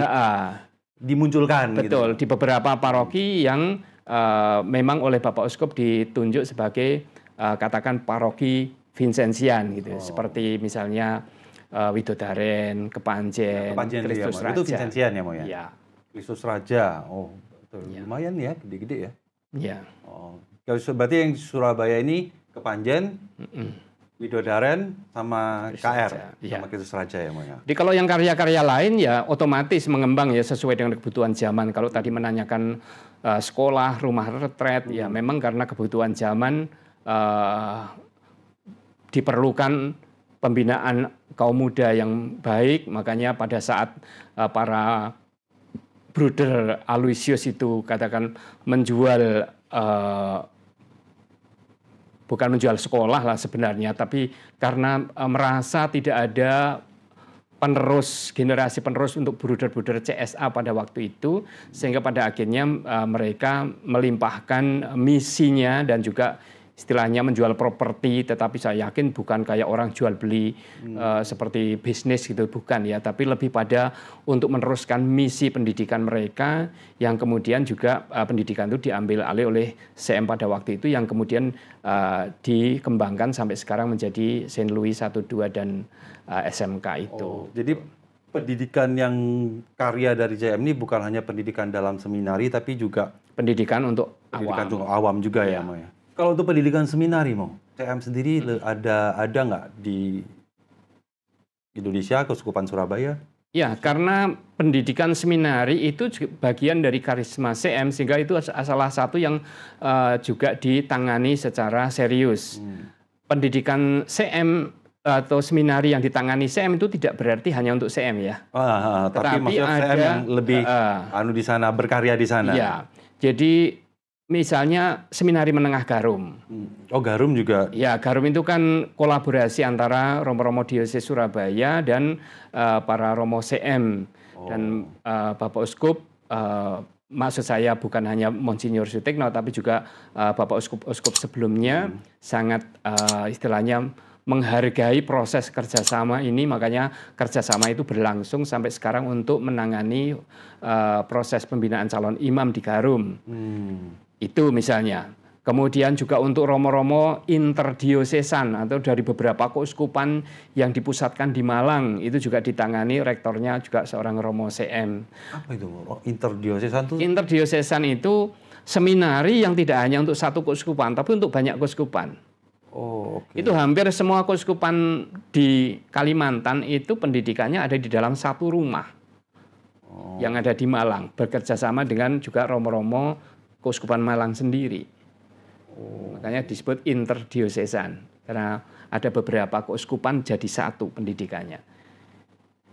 uh, dimunculkan. Gitu. Betul gitu. di beberapa paroki yang Eh, memang oleh Bapak Uskup ditunjuk sebagai uh, katakan paroki Vincentian gitu, oh. seperti misalnya uh, Widodaren, Kepanjen, ya, Kepanjen ya, Kristus ya, Raja. Itu Vincentian ya, Mo ya? Iya. Kristus Raja. Oh, betul. Ya. Lumayan ya, gede-gede ya. Iya. Oh. Berarti yang Surabaya ini Kepanjen, mm -mm. Widodaren sama KR, ya. sama iya. Kristus Raja ya Moya. Jadi kalau yang karya-karya lain ya otomatis mengembang ya sesuai dengan kebutuhan zaman. Kalau tadi menanyakan uh, sekolah, rumah retret, ya hmm. ya memang karena kebutuhan zaman uh, diperlukan pembinaan kaum muda yang baik. Makanya pada saat uh, para Bruder Aloysius itu katakan menjual uh, bukan menjual sekolah lah sebenarnya, tapi karena eh, merasa tidak ada penerus generasi penerus untuk bruder-bruder CSA pada waktu itu sehingga pada akhirnya eh, mereka melimpahkan eh, misinya dan juga istilahnya menjual properti, tetapi saya yakin bukan kayak orang jual beli hmm. uh, seperti bisnis gitu, bukan ya, tapi lebih pada untuk meneruskan misi pendidikan mereka yang kemudian juga uh, pendidikan itu diambil alih oleh CM pada waktu itu yang kemudian uh, dikembangkan sampai sekarang menjadi Saint Louis 12 dan uh, SMK itu. Oh, jadi pendidikan yang karya dari JM ini bukan hanya pendidikan dalam seminari tapi juga pendidikan untuk pendidikan awam. untuk awam juga ya, iya. ya Maya. Kalau untuk pendidikan seminari mau, CM sendiri hmm. ada ada nggak di Indonesia Keuskupan Surabaya? Ya, karena pendidikan seminari itu bagian dari karisma CM sehingga itu salah satu yang uh, juga ditangani secara serius. Hmm. Pendidikan CM atau seminari yang ditangani CM itu tidak berarti hanya untuk CM ya. Ah, ah, ah tapi, tapi maksudnya ada, CM yang lebih uh, anu di sana berkarya di sana. Ya. Jadi misalnya seminari menengah Garum. Hmm. Oh Garum juga? Ya Garum itu kan kolaborasi antara Romo-Romo Diocese Surabaya dan uh, para Romo CM oh. dan uh, eh, Bapak Uskup. Uh, maksud saya bukan hanya Monsinyur Sutekno tapi juga uh, Bapak Uskup Uskup sebelumnya hmm. sangat uh, istilahnya menghargai proses kerjasama ini makanya kerjasama itu berlangsung sampai sekarang untuk menangani uh, proses pembinaan calon imam di Garum. Hmm. Itu misalnya. Kemudian juga untuk romo-romo interdiosesan atau dari beberapa keuskupan yang dipusatkan di Malang itu juga ditangani rektornya juga seorang romo CM. Apa itu interdiosesan itu? Interdiosesan itu seminari yang tidak hanya untuk satu keuskupan tapi untuk banyak keuskupan. Oh, okay. Itu hampir semua keuskupan di Kalimantan itu pendidikannya ada di dalam satu rumah oh. yang ada di Malang bekerja sama dengan juga romo-romo Keuskupan Malang sendiri. Oh. Makanya disebut interdiosesan karena ada beberapa keuskupan jadi satu pendidikannya.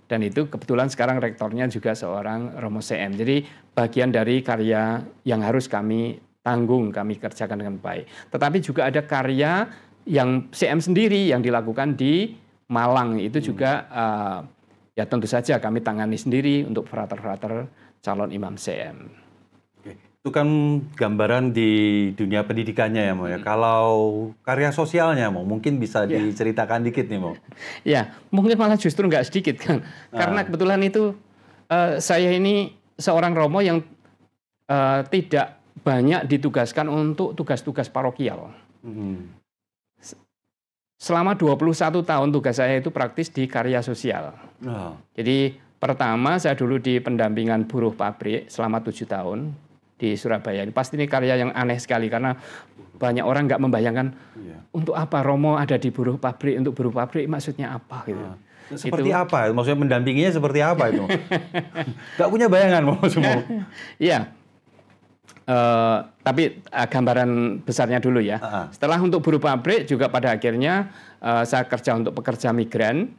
Dan itu kebetulan sekarang rektornya juga seorang Romo CM. Jadi bagian dari karya yang harus kami tanggung, kami kerjakan dengan baik. Tetapi juga ada karya yang CM sendiri yang dilakukan di Malang itu juga uh, ya tentu saja kami tangani sendiri untuk frater-frater calon imam CM itu kan gambaran di dunia pendidikannya ya, mau. Ya. Hmm. Kalau karya sosialnya, mau, mungkin bisa yeah. diceritakan dikit nih, mau. ya, mungkin malah justru nggak sedikit kan, nah. karena ah. kebetulan itu uh, saya ini seorang romo yang uh, tidak banyak ditugaskan untuk tugas-tugas parokial. Hmm. Selama 21 tahun tugas saya itu praktis di karya sosial. Oh. Jadi pertama saya dulu di pendampingan buruh pabrik selama tujuh tahun di Surabaya. Ini pasti ini karya yang aneh sekali karena banyak orang nggak membayangkan iya. untuk apa Romo ada di buruh pabrik untuk buruh pabrik maksudnya apa ah. gitu. Nah. Seperti itu. apa? Maksudnya mendampinginya seperti apa itu? Gak punya bayangan mau semua. Iya. Uh, tapi uh, gambaran besarnya dulu ya. Uh ah. -huh. Setelah untuk buruh pabrik juga pada akhirnya uh, saya kerja untuk pekerja migran.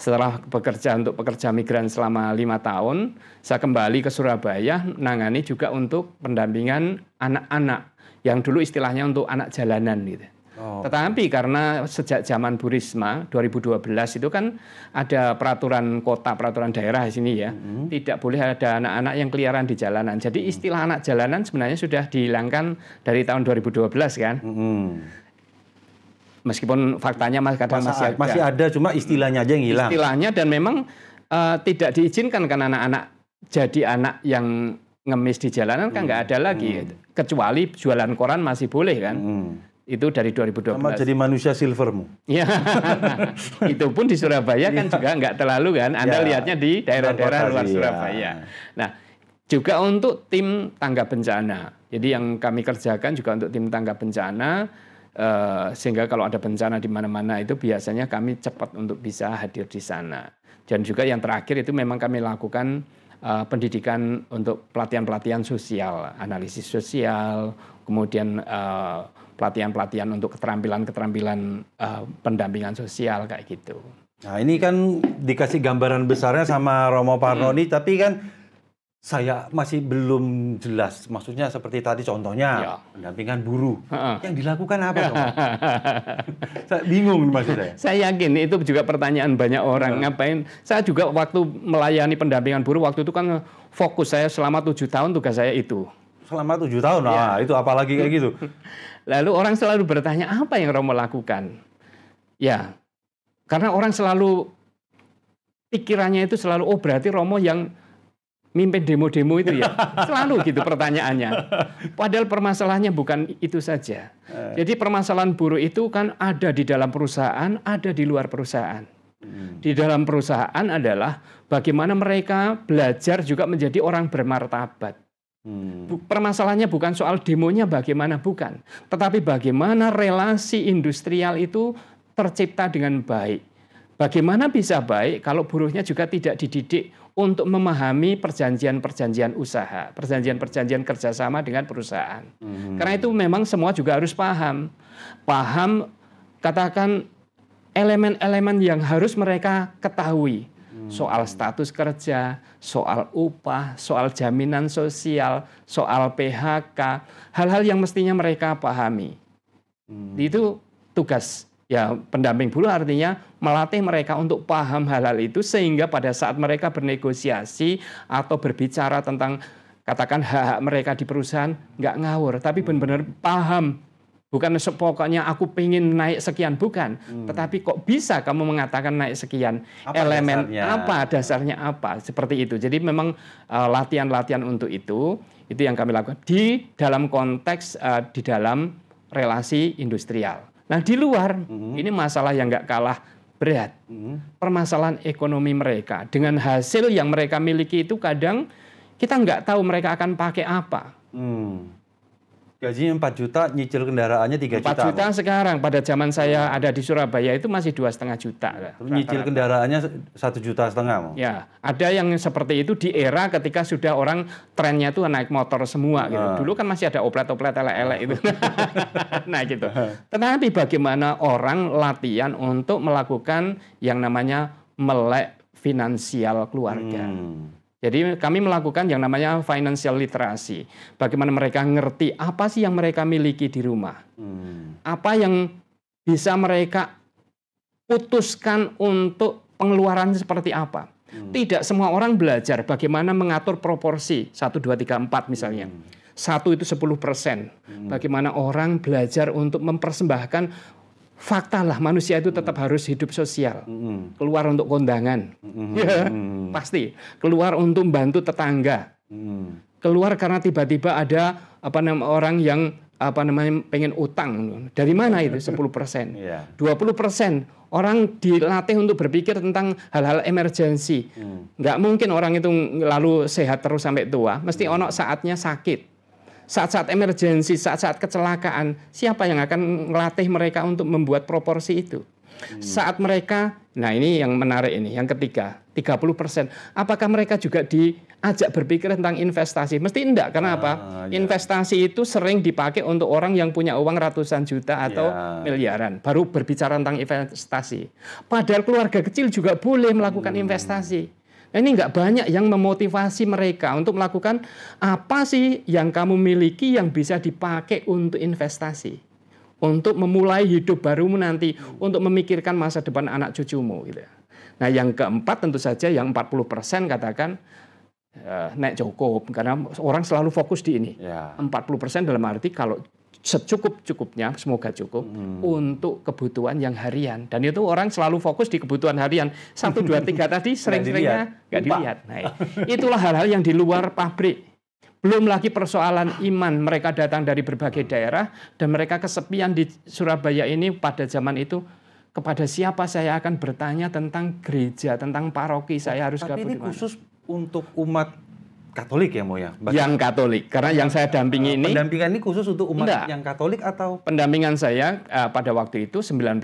Setelah bekerja untuk pekerja migran selama lima tahun, saya kembali ke Surabaya, nangani juga untuk pendampingan anak-anak yang dulu istilahnya untuk anak jalanan gitu. Oh. Tetapi karena sejak zaman Bu Risma 2012 itu kan ada peraturan kota, peraturan daerah di sini ya. Mm -hmm. Tidak boleh ada anak-anak yang keliaran di jalanan. Jadi mm-hmm. istilah mm -hmm. anak jalanan sebenarnya sudah dihilangkan dari tahun 2012 kan. Mm -hmm. Meskipun faktanya masih masih, masih ada. Masih ada, cuma istilahnya aja yang hilang. Istilahnya dan memang uh, tidak diizinkan kan anak-anak jadi anak yang ngemis di jalanan hmm. kan nggak hmm. ada lagi. Hmm. Kecuali jualan koran masih boleh kan. Hmm. Itu dari 2012. Sama jadi manusia silvermu. Ya, itu pun di Surabaya kan iya. juga nggak terlalu kan. Anda ya. lihatnya di daerah-daerah luar iya. Surabaya. Nah, juga untuk tim tangga bencana. Jadi yang kami kerjakan juga untuk tim tangga bencana Uh, sehingga kalau ada bencana di mana-mana itu biasanya kami cepat untuk bisa hadir di sana. Dan juga yang terakhir itu memang kami lakukan uh, pendidikan untuk pelatihan-pelatihan sosial, analisis sosial, kemudian uh, pelatihan-pelatihan untuk keterampilan-keterampilan uh, pendampingan sosial kayak gitu. Nah ini kan dikasih gambaran besarnya sama Romo Parnoni, hmm. tapi kan saya masih belum jelas. Maksudnya seperti tadi contohnya ya. pendampingan buruh. Uh-uh. Yang dilakukan apa, Saya bingung maksudnya. saya. yakin itu juga pertanyaan banyak orang. Uh. Ngapain? Saya juga waktu melayani pendampingan buruh waktu itu kan fokus saya selama tujuh tahun tugas saya itu. Selama tujuh tahun, nah itu apalagi kayak gitu. Lalu orang selalu bertanya apa yang Romo lakukan? Ya, karena orang selalu pikirannya itu selalu oh berarti Romo yang mimpin demo-demo itu ya selalu gitu pertanyaannya padahal permasalahannya bukan itu saja eh. jadi permasalahan buruh itu kan ada di dalam perusahaan ada di luar perusahaan hmm. di dalam perusahaan adalah bagaimana mereka belajar juga menjadi orang bermartabat Hmm. Permasalahannya bukan soal demonya bagaimana bukan, tetapi bagaimana relasi industrial itu tercipta dengan baik. Bagaimana bisa baik kalau buruhnya juga tidak dididik untuk memahami perjanjian-perjanjian usaha, perjanjian-perjanjian kerjasama dengan perusahaan. Hmm. Karena itu memang semua juga harus paham, paham katakan elemen-elemen yang harus mereka ketahui hmm. soal status kerja, soal upah, soal jaminan sosial, soal PHK, hal-hal yang mestinya mereka pahami. Hmm. Itu tugas Ya, pendamping buruh artinya melatih mereka untuk paham hal-hal itu sehingga pada saat mereka bernegosiasi atau berbicara tentang katakan hak-hak mereka di perusahaan nggak ngawur, tapi benar-benar paham Bukan pokoknya aku pengen naik sekian, bukan. Hmm. Tetapi kok bisa kamu mengatakan naik sekian? Apa Elemen dasarnya? apa dasarnya apa? Seperti itu. Jadi memang e, latihan-latihan uh, untuk itu itu yang kami lakukan di dalam konteks uh, di dalam relasi industrial. Nah di luar hmm. ini masalah yang nggak kalah berat. Hmm. Permasalahan ekonomi mereka dengan hasil yang mereka miliki itu kadang kita nggak tahu mereka akan pakai apa. Mm. Gajinya 4 juta, nyicil kendaraannya 3 4 juta. 4 juta apa? sekarang pada zaman saya ada di Surabaya itu masih dua setengah juta. Terus nyicil kendaraannya satu juta setengah. Mau. Ya, ada yang seperti itu di era ketika sudah orang trennya tuh naik motor semua. Gitu. Nah. Dulu kan masih ada oplet-oplet elek-elek itu. nah gitu. Tetapi bagaimana orang latihan untuk melakukan yang namanya melek finansial keluarga. Hmm. Jadi kami melakukan yang namanya financial literasi. Bagaimana mereka ngerti apa sih yang mereka miliki di rumah. Hmm. Apa yang bisa mereka putuskan untuk pengeluaran seperti apa. Hmm. Tidak semua orang belajar bagaimana mengatur proporsi satu dua tiga empat misalnya. Hmm. Satu itu 10 persen. Hmm. Bagaimana orang belajar untuk mempersembahkan fakta lah manusia itu tetap hmm. harus hidup sosial hmm. keluar untuk kondangan hmm. ya, hmm. pasti keluar untuk membantu tetangga hmm. keluar karena tiba-tiba ada apa namanya orang yang apa namanya pengen utang dari mana itu 10 persen iya. dua puluh persen orang dilatih untuk berpikir tentang hal-hal emergensi hmm. nggak mungkin orang itu lalu sehat terus sampai tua mesti hmm. ono saatnya sakit saat-saat emergensi, saat-saat kecelakaan, siapa yang akan melatih mereka untuk membuat proporsi itu? Hmm. Saat mereka, nah ini yang menarik ini, yang ketiga, 30%. persen, Apakah mereka juga diajak berpikir tentang investasi? Mesti enggak, karena ah, apa? Ya. Investasi itu sering dipakai untuk orang yang punya uang ratusan juta atau ya. miliaran, baru berbicara tentang investasi. Padahal keluarga kecil juga boleh melakukan hmm. investasi ini nggak banyak yang memotivasi mereka untuk melakukan apa sih yang kamu miliki yang bisa dipakai untuk investasi, untuk memulai hidup barumu nanti, untuk memikirkan masa depan anak cucumu. Gitu. Ya. Nah yang keempat tentu saja yang 40% katakan eh, naik cukup karena orang selalu fokus di ini. Ya. 40% dalam arti kalau secukup-cukupnya, semoga cukup hmm. untuk kebutuhan yang harian. Dan itu orang selalu fokus di kebutuhan harian. Satu, dua, tiga tadi sering-seringnya nggak dilihat. Nah, itulah hal-hal yang di luar pabrik. Belum lagi persoalan iman, mereka datang dari berbagai daerah dan mereka kesepian di Surabaya ini pada zaman itu kepada siapa saya akan bertanya tentang gereja, tentang paroki saya harus Tapi ini khusus untuk umat Katolik ya Moya? Bahkan yang Katolik, karena yang saya dampingi eh, ini... Pendampingan ini khusus untuk umat enggak. yang Katolik atau... Pendampingan saya uh, pada waktu itu 90%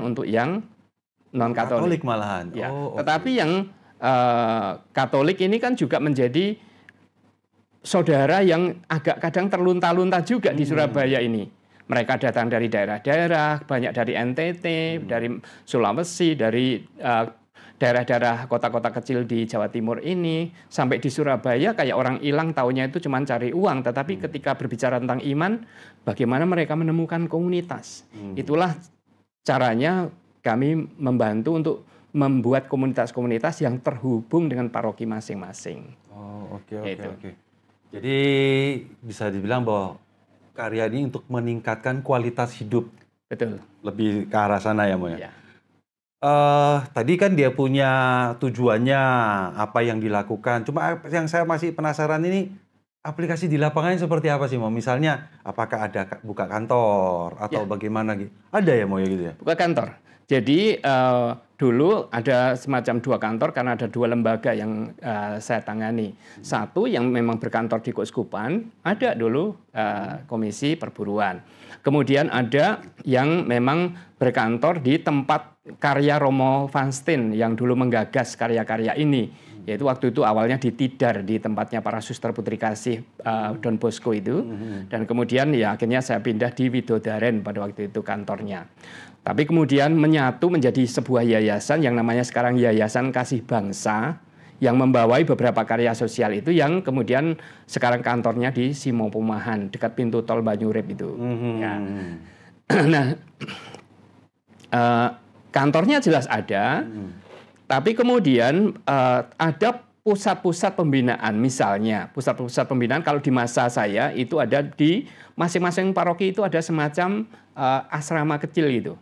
untuk yang non-Katolik. Katolik malahan? Ya. Oh, okay. Tetapi yang uh, Katolik ini kan juga menjadi saudara yang agak kadang terlunta-lunta juga hmm. di Surabaya ini. Mereka datang dari daerah-daerah, banyak dari NTT, hmm. dari Sulawesi, dari uh, daerah-daerah kota-kota kecil di Jawa Timur ini sampai di Surabaya kayak orang hilang tahunya itu cuma cari uang tetapi hmm. ketika berbicara tentang iman bagaimana mereka menemukan komunitas hmm. itulah caranya kami membantu untuk membuat komunitas-komunitas yang terhubung dengan paroki masing-masing oh oke okay, oke okay, gitu. oke okay. jadi bisa dibilang bahwa karya ini untuk meningkatkan kualitas hidup betul lebih ke arah sana ya Moya ya iya uh, tadi kan dia punya tujuannya apa yang dilakukan. Cuma yang saya masih penasaran ini aplikasi di lapangannya seperti apa sih, mau Misalnya apakah ada buka kantor atau ya. bagaimana gitu? Ada ya, mau ya gitu ya? Buka kantor. Jadi uh, dulu ada semacam dua kantor karena ada dua lembaga yang uh, saya tangani. Satu yang memang berkantor di Kuskupan, ada dulu uh, Komisi Perburuan. Kemudian ada yang memang berkantor di tempat karya Romo van Steen yang dulu menggagas karya-karya ini yaitu waktu itu awalnya di di tempatnya para suster putri kasih uh, Don Bosco itu mhm. dan kemudian ya akhirnya saya pindah di Widodaren pada waktu itu kantornya tapi kemudian menyatu menjadi sebuah yayasan yang namanya sekarang Yayasan Kasih Bangsa yang membawai beberapa karya sosial itu yang kemudian sekarang kantornya di Simo Pumahan dekat pintu tol Banyurep itu mm -hmm. ya. nah uh, kantornya jelas ada, hmm. tapi kemudian uh, ada pusat-pusat pembinaan misalnya pusat-pusat pembinaan kalau di masa saya itu ada di masing-masing paroki itu ada semacam uh, asrama kecil gitu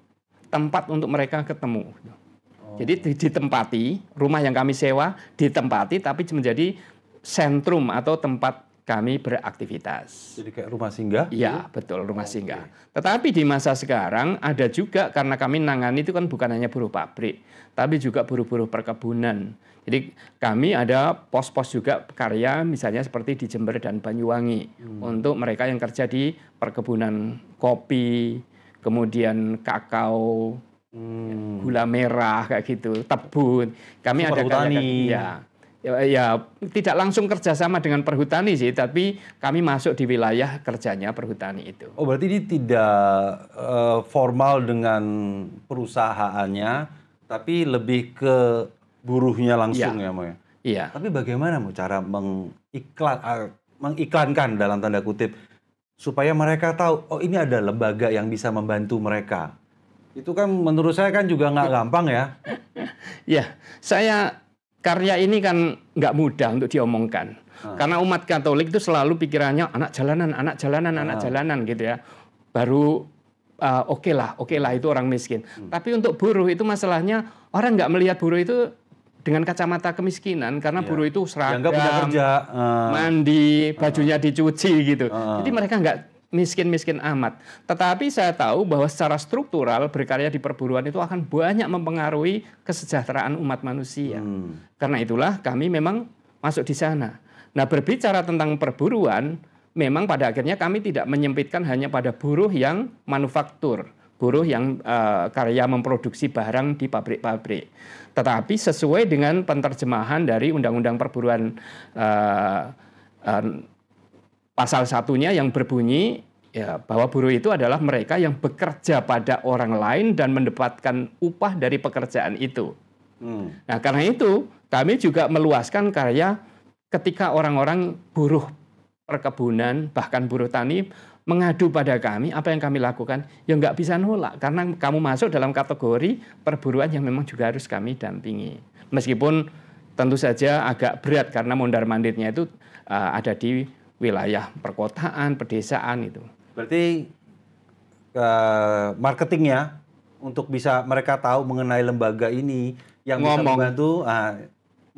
tempat untuk mereka ketemu oh. jadi ditempati rumah yang kami sewa ditempati tapi menjadi sentrum atau tempat kami beraktivitas. Jadi kayak rumah singgah? Gitu iya, ya? betul rumah oh, singgah. Tetapi di masa sekarang ada juga karena kami nangani itu kan bukan hanya buruh pabrik, tapi juga buruh-buruh perkebunan. Jadi kami ada pos-pos juga karya misalnya seperti di Jember dan Banyuwangi hmm. untuk mereka yang kerja di perkebunan kopi, kemudian kakao, hmm. gula merah kayak gitu, tebu. Kami Super ada karya, ya Ya, ya, tidak langsung kerjasama dengan perhutani sih, tapi kami masuk di wilayah kerjanya perhutani itu. Oh berarti ini tidak uh, formal dengan perusahaannya, tapi lebih ke buruhnya langsung iya. ya, ya Iya. Tapi bagaimana mau cara mengiklan uh, mengiklankan dalam tanda kutip supaya mereka tahu oh ini ada lembaga yang bisa membantu mereka. Itu kan menurut saya kan juga nggak iya. gampang ya. ya, saya karya ini kan nggak mudah untuk diomongkan. Ah. Karena umat Katolik itu selalu pikirannya anak jalanan, anak jalanan, anak ah. jalanan gitu ya. Baru uh, oke okay lah, oke okay lah itu orang miskin. Hmm. Tapi untuk buruh itu masalahnya orang nggak melihat buruh itu dengan kacamata kemiskinan karena yeah. buruh itu seragam, punya kerja. Uh. mandi, bajunya uh. dicuci gitu. Uh. Jadi mereka nggak miskin-miskin amat. Tetapi saya tahu bahwa secara struktural berkarya di perburuan itu akan banyak mempengaruhi kesejahteraan umat manusia. Hmm. Karena itulah kami memang masuk di sana. Nah, berbicara tentang perburuan, memang pada akhirnya kami tidak menyempitkan hanya pada buruh yang manufaktur, buruh yang uh, karya memproduksi barang di pabrik-pabrik. Tetapi sesuai dengan penterjemahan dari Undang-Undang Perburuan uh, pasal satunya yang berbunyi ya, bahwa buruh itu adalah mereka yang bekerja pada orang lain dan mendapatkan upah dari pekerjaan itu. Hmm. Nah karena itu kami juga meluaskan karya ketika orang-orang buruh perkebunan bahkan buruh tani mengadu pada kami apa yang kami lakukan ya nggak bisa nolak karena kamu masuk dalam kategori perburuan yang memang juga harus kami dampingi meskipun tentu saja agak berat karena mondar mandirnya itu uh, ada di wilayah perkotaan, pedesaan itu. Berarti uh, marketingnya untuk bisa mereka tahu mengenai lembaga ini yang ngomong. bisa membantu uh,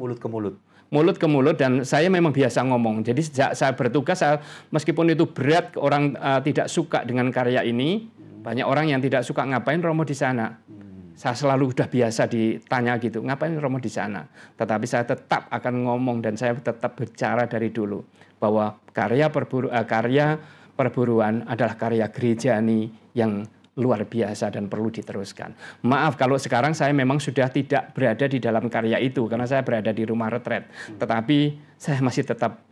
mulut ke mulut. Mulut ke mulut dan saya memang biasa ngomong. Jadi sejak saya bertugas, saya, meskipun itu berat orang uh, tidak suka dengan karya ini, hmm. banyak orang yang tidak suka ngapain Romo di sana. Hmm. Saya selalu sudah biasa ditanya gitu, ngapain Romo di sana. Tetapi saya tetap akan ngomong dan saya tetap bicara dari dulu bahwa karya perburu, uh, eh, karya perburuan adalah karya gereja ini yang luar biasa dan perlu diteruskan. Maaf kalau sekarang saya memang sudah tidak berada di dalam karya itu karena saya berada di rumah retret, tetapi saya masih tetap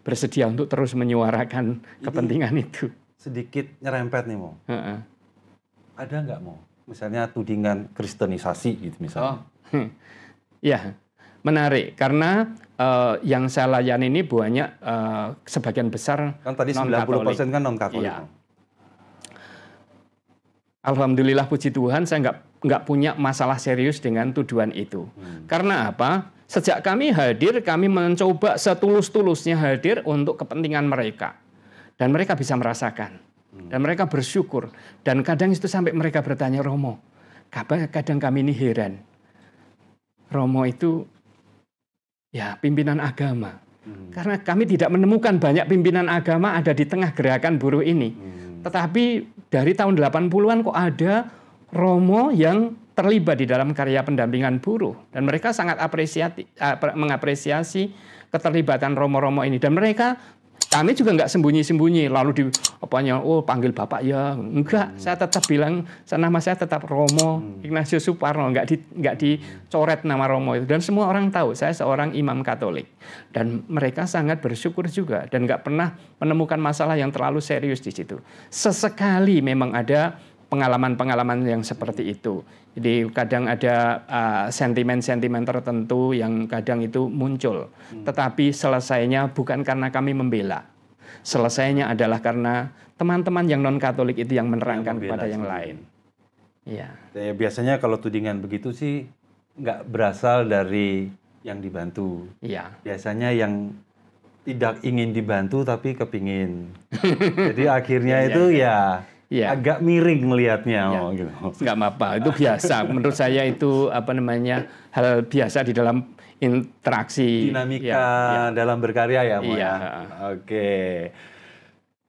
bersedia untuk terus menyuarakan Ini kepentingan itu. Sedikit nyerempet nih mau. Uh -uh. Ada nggak mau? Misalnya tudingan Kristenisasi gitu misalnya. Oh. Hmm. ya menarik karena uh, yang saya layani ini banyak uh, sebagian besar kan tadi 90% kan non Katolik. Iya. Alhamdulillah puji Tuhan saya nggak nggak punya masalah serius dengan tuduhan itu. Hmm. Karena apa? Sejak kami hadir kami mencoba setulus-tulusnya hadir untuk kepentingan mereka dan mereka bisa merasakan hmm. dan mereka bersyukur dan kadang itu sampai mereka bertanya Romo, kadang kami ini heran. Romo itu ya pimpinan agama. Hmm. Karena kami tidak menemukan banyak pimpinan agama ada di tengah gerakan buruh ini. Hmm. Tetapi dari tahun 80-an kok ada Romo yang terlibat di dalam karya pendampingan buruh dan mereka sangat apresiasi eh, mengapresiasi keterlibatan romo-romo ini dan mereka kami juga nggak sembunyi-sembunyi lalu di apanya oh panggil bapak ya enggak hmm. saya tetap bilang nama saya tetap Romo hmm. Ignatius Suparno nggak di nggak dicoret nama Romo itu dan semua orang tahu saya seorang imam Katolik dan mereka sangat bersyukur juga dan nggak pernah menemukan masalah yang terlalu serius di situ sesekali memang ada pengalaman-pengalaman yang seperti itu. Jadi kadang ada ah, sentimen-sentimen uh, tertentu yang kadang itu muncul. Hmm. Tetapi selesainya bukan karena kami membela. Selesainya adalah karena teman-teman yang non-Katolik itu yang menerangkan yang kepada yang lain. Ya. ya. Biasanya kalau tudingan begitu sih nggak berasal dari yang dibantu. Iya. Biasanya yang tidak ingin dibantu tapi kepingin. Jadi akhirnya iya, iya, itu iya. ya ya. agak miring melihatnya. Ya. Oh, gitu. Nggak apa-apa, itu biasa. Menurut saya itu apa namanya hal biasa di dalam interaksi dinamika ya, ya. dalam berkarya ya, ya? Iya. Oke. Okay.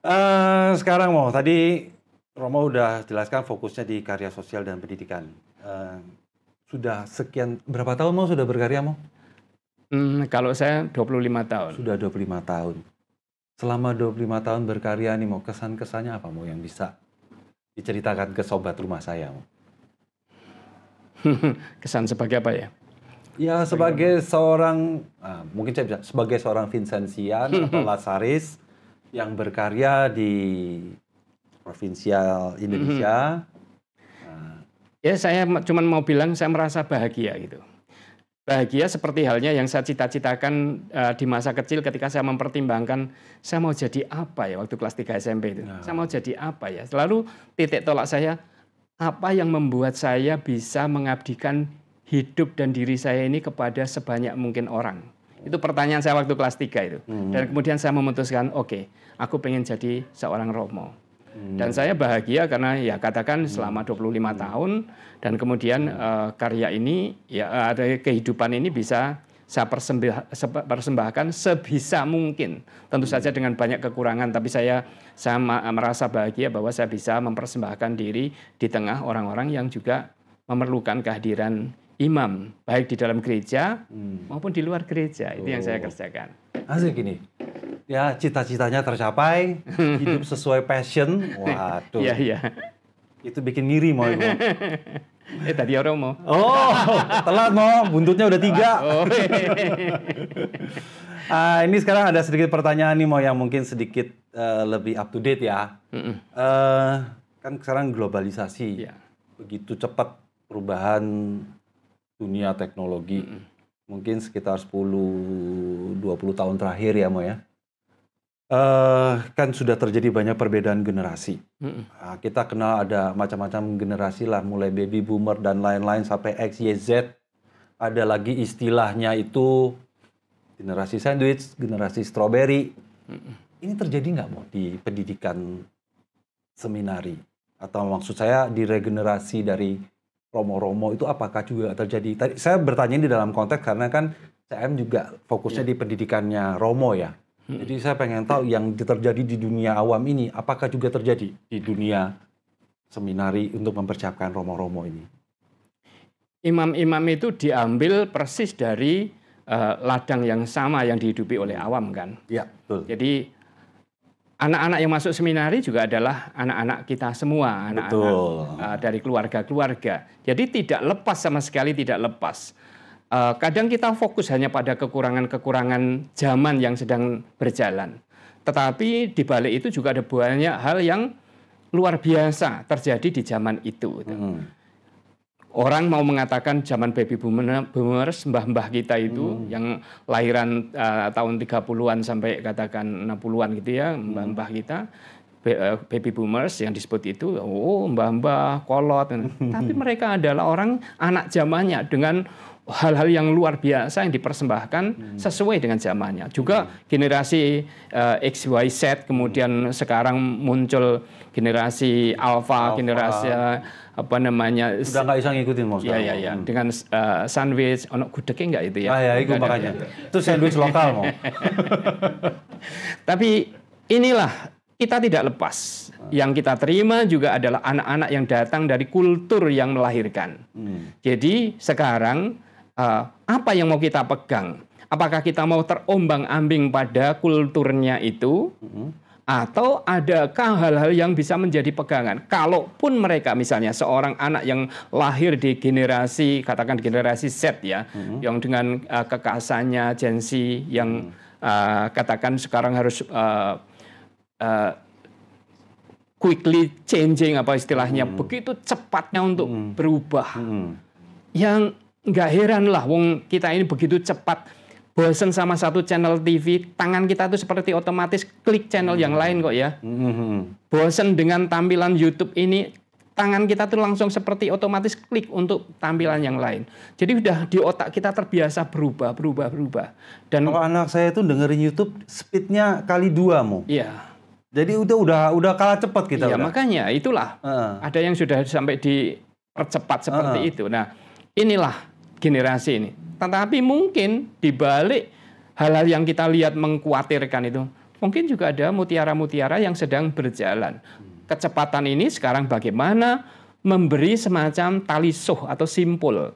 Uh, eh, sekarang mau tadi Romo udah jelaskan fokusnya di karya sosial dan pendidikan. Uh, sudah sekian berapa tahun mau sudah berkarya mau? Hmm, kalau saya 25 tahun. Sudah 25 tahun. Selama 25 tahun berkarya nih mau kesan-kesannya apa mau yang bisa diceritakan ke sobat rumah saya? Kesan sebagai apa ya? Ya sebagai seorang nah, mungkin saya bisa sebagai seorang Vincentian atau Lasaris yang berkarya di provinsial Indonesia. Hmm. Ya saya cuma mau bilang saya merasa bahagia gitu bahagia seperti halnya yang saya cita-citakan uh, di masa kecil ketika saya mempertimbangkan saya mau jadi apa ya waktu kelas 3 SMP itu. Nah. Saya mau jadi apa ya? Selalu titik tolak saya apa yang membuat saya bisa mengabdikan hidup dan diri saya ini kepada sebanyak mungkin orang. Itu pertanyaan saya waktu kelas 3 itu. Hmm. Dan kemudian saya memutuskan, oke, okay, aku pengen jadi seorang Romo. Hmm. Dan saya bahagia karena ya katakan hmm. selama 25 hmm. tahun dan kemudian uh, karya ini ya ada kehidupan ini bisa saya persembah, persembahkan sebisa mungkin. Tentu hmm. saja dengan banyak kekurangan, tapi saya sama merasa bahagia bahwa saya bisa mempersembahkan diri di tengah orang-orang yang juga memerlukan kehadiran imam, baik di dalam gereja hmm. maupun di luar gereja. Itu yang saya oh. kerjakan. Asik gini. Ya, cita-citanya tercapai, hidup sesuai passion. Waduh. Iya, iya. Itu bikin ngiri mau ibu. Eh tadi orang mau. Oh, telat mau. Buntutnya udah tiga. Oh, uh, ini sekarang ada sedikit pertanyaan nih mau yang mungkin sedikit uh, lebih up to date ya. Uh, kan sekarang globalisasi yeah. begitu cepat perubahan dunia teknologi. Mm -mm mungkin sekitar 10-20 tahun terakhir ya Mo ya. Uh, kan sudah terjadi banyak perbedaan generasi. Mm hmm Nah, kita kenal ada macam-macam generasi lah, mulai baby boomer dan lain-lain sampai X, Y, Z. Ada lagi istilahnya itu generasi sandwich, generasi strawberry. Mm hmm Ini terjadi nggak mau di pendidikan seminari? Atau maksud saya di regenerasi dari romo-romo itu apakah juga terjadi? Tadi, saya bertanya di dalam konteks karena kan CM juga fokusnya iya. di pendidikannya romo ya. Jadi saya pengen tahu yang terjadi di dunia awam ini apakah juga terjadi di dunia seminari untuk mempersiapkan romo-romo ini? Imam-imam itu diambil persis dari uh, ladang yang sama yang dihidupi oleh awam kan? Ya, betul. Jadi anak-anak yang masuk seminari juga adalah anak-anak kita semua, anak-anak uh, dari keluarga-keluarga. Jadi tidak lepas sama sekali tidak lepas. Uh, kadang kita fokus hanya pada kekurangan-kekurangan zaman yang sedang berjalan. Tetapi di balik itu juga ada banyak hal yang luar biasa terjadi di zaman itu. Hmm. Orang mau mengatakan zaman baby boomers, mbah-mbah kita itu hmm. yang lahiran uh, tahun 30-an sampai katakan 60-an gitu ya, hmm. mbah-mbah kita eh, baby boomers yang disebut itu oh mbah-mbah kolot tapi mereka adalah orang anak zamannya dengan hal-hal yang luar biasa yang dipersembahkan hmm. sesuai dengan zamannya juga hmm. generasi uh, eh, XYZ kemudian sekarang muncul generasi alpha, alpha. generasi eh, apa namanya sudah nggak bisa ngikutin mau ya ya ya hmm. dengan uh, sandwich ono gudegnya nggak itu ya ah ya itu makanya itu sandwich lokal mau tapi inilah kita tidak lepas ah. yang kita terima juga adalah anak-anak yang datang dari kultur yang melahirkan hmm. jadi sekarang uh, apa yang mau kita pegang apakah kita mau terombang ambing pada kulturnya itu hmm atau adakah hal-hal yang bisa menjadi pegangan? Kalaupun mereka misalnya seorang anak yang lahir di generasi katakan generasi Z ya, hmm. yang dengan uh, eh, kekasannya Gen Z yang uh, katakan sekarang harus uh, uh, quickly changing apa istilahnya, hmm. begitu cepatnya untuk hmm. berubah. Hmm. Yang gak heran lah, wong kita ini begitu cepat bosen sama satu channel TV, tangan kita tuh seperti otomatis klik channel hmm. yang lain kok ya. Hmm. Bosen dengan tampilan YouTube ini, tangan kita tuh langsung seperti otomatis klik untuk tampilan yang lain. Jadi udah di otak kita terbiasa berubah, berubah, berubah. Dan kalau anak saya tuh dengerin YouTube speednya kali dua mu. Iya. Jadi udah udah udah kalah cepat kita. Iya udah. makanya itulah. Uh. Ada yang sudah sampai di percepat seperti uh. itu. Nah inilah generasi ini tetapi mungkin dibalik hal-hal yang kita lihat mengkhawatirkan itu, mungkin juga ada mutiara-mutiara yang sedang berjalan. Kecepatan ini sekarang bagaimana memberi semacam tali soh atau simpul.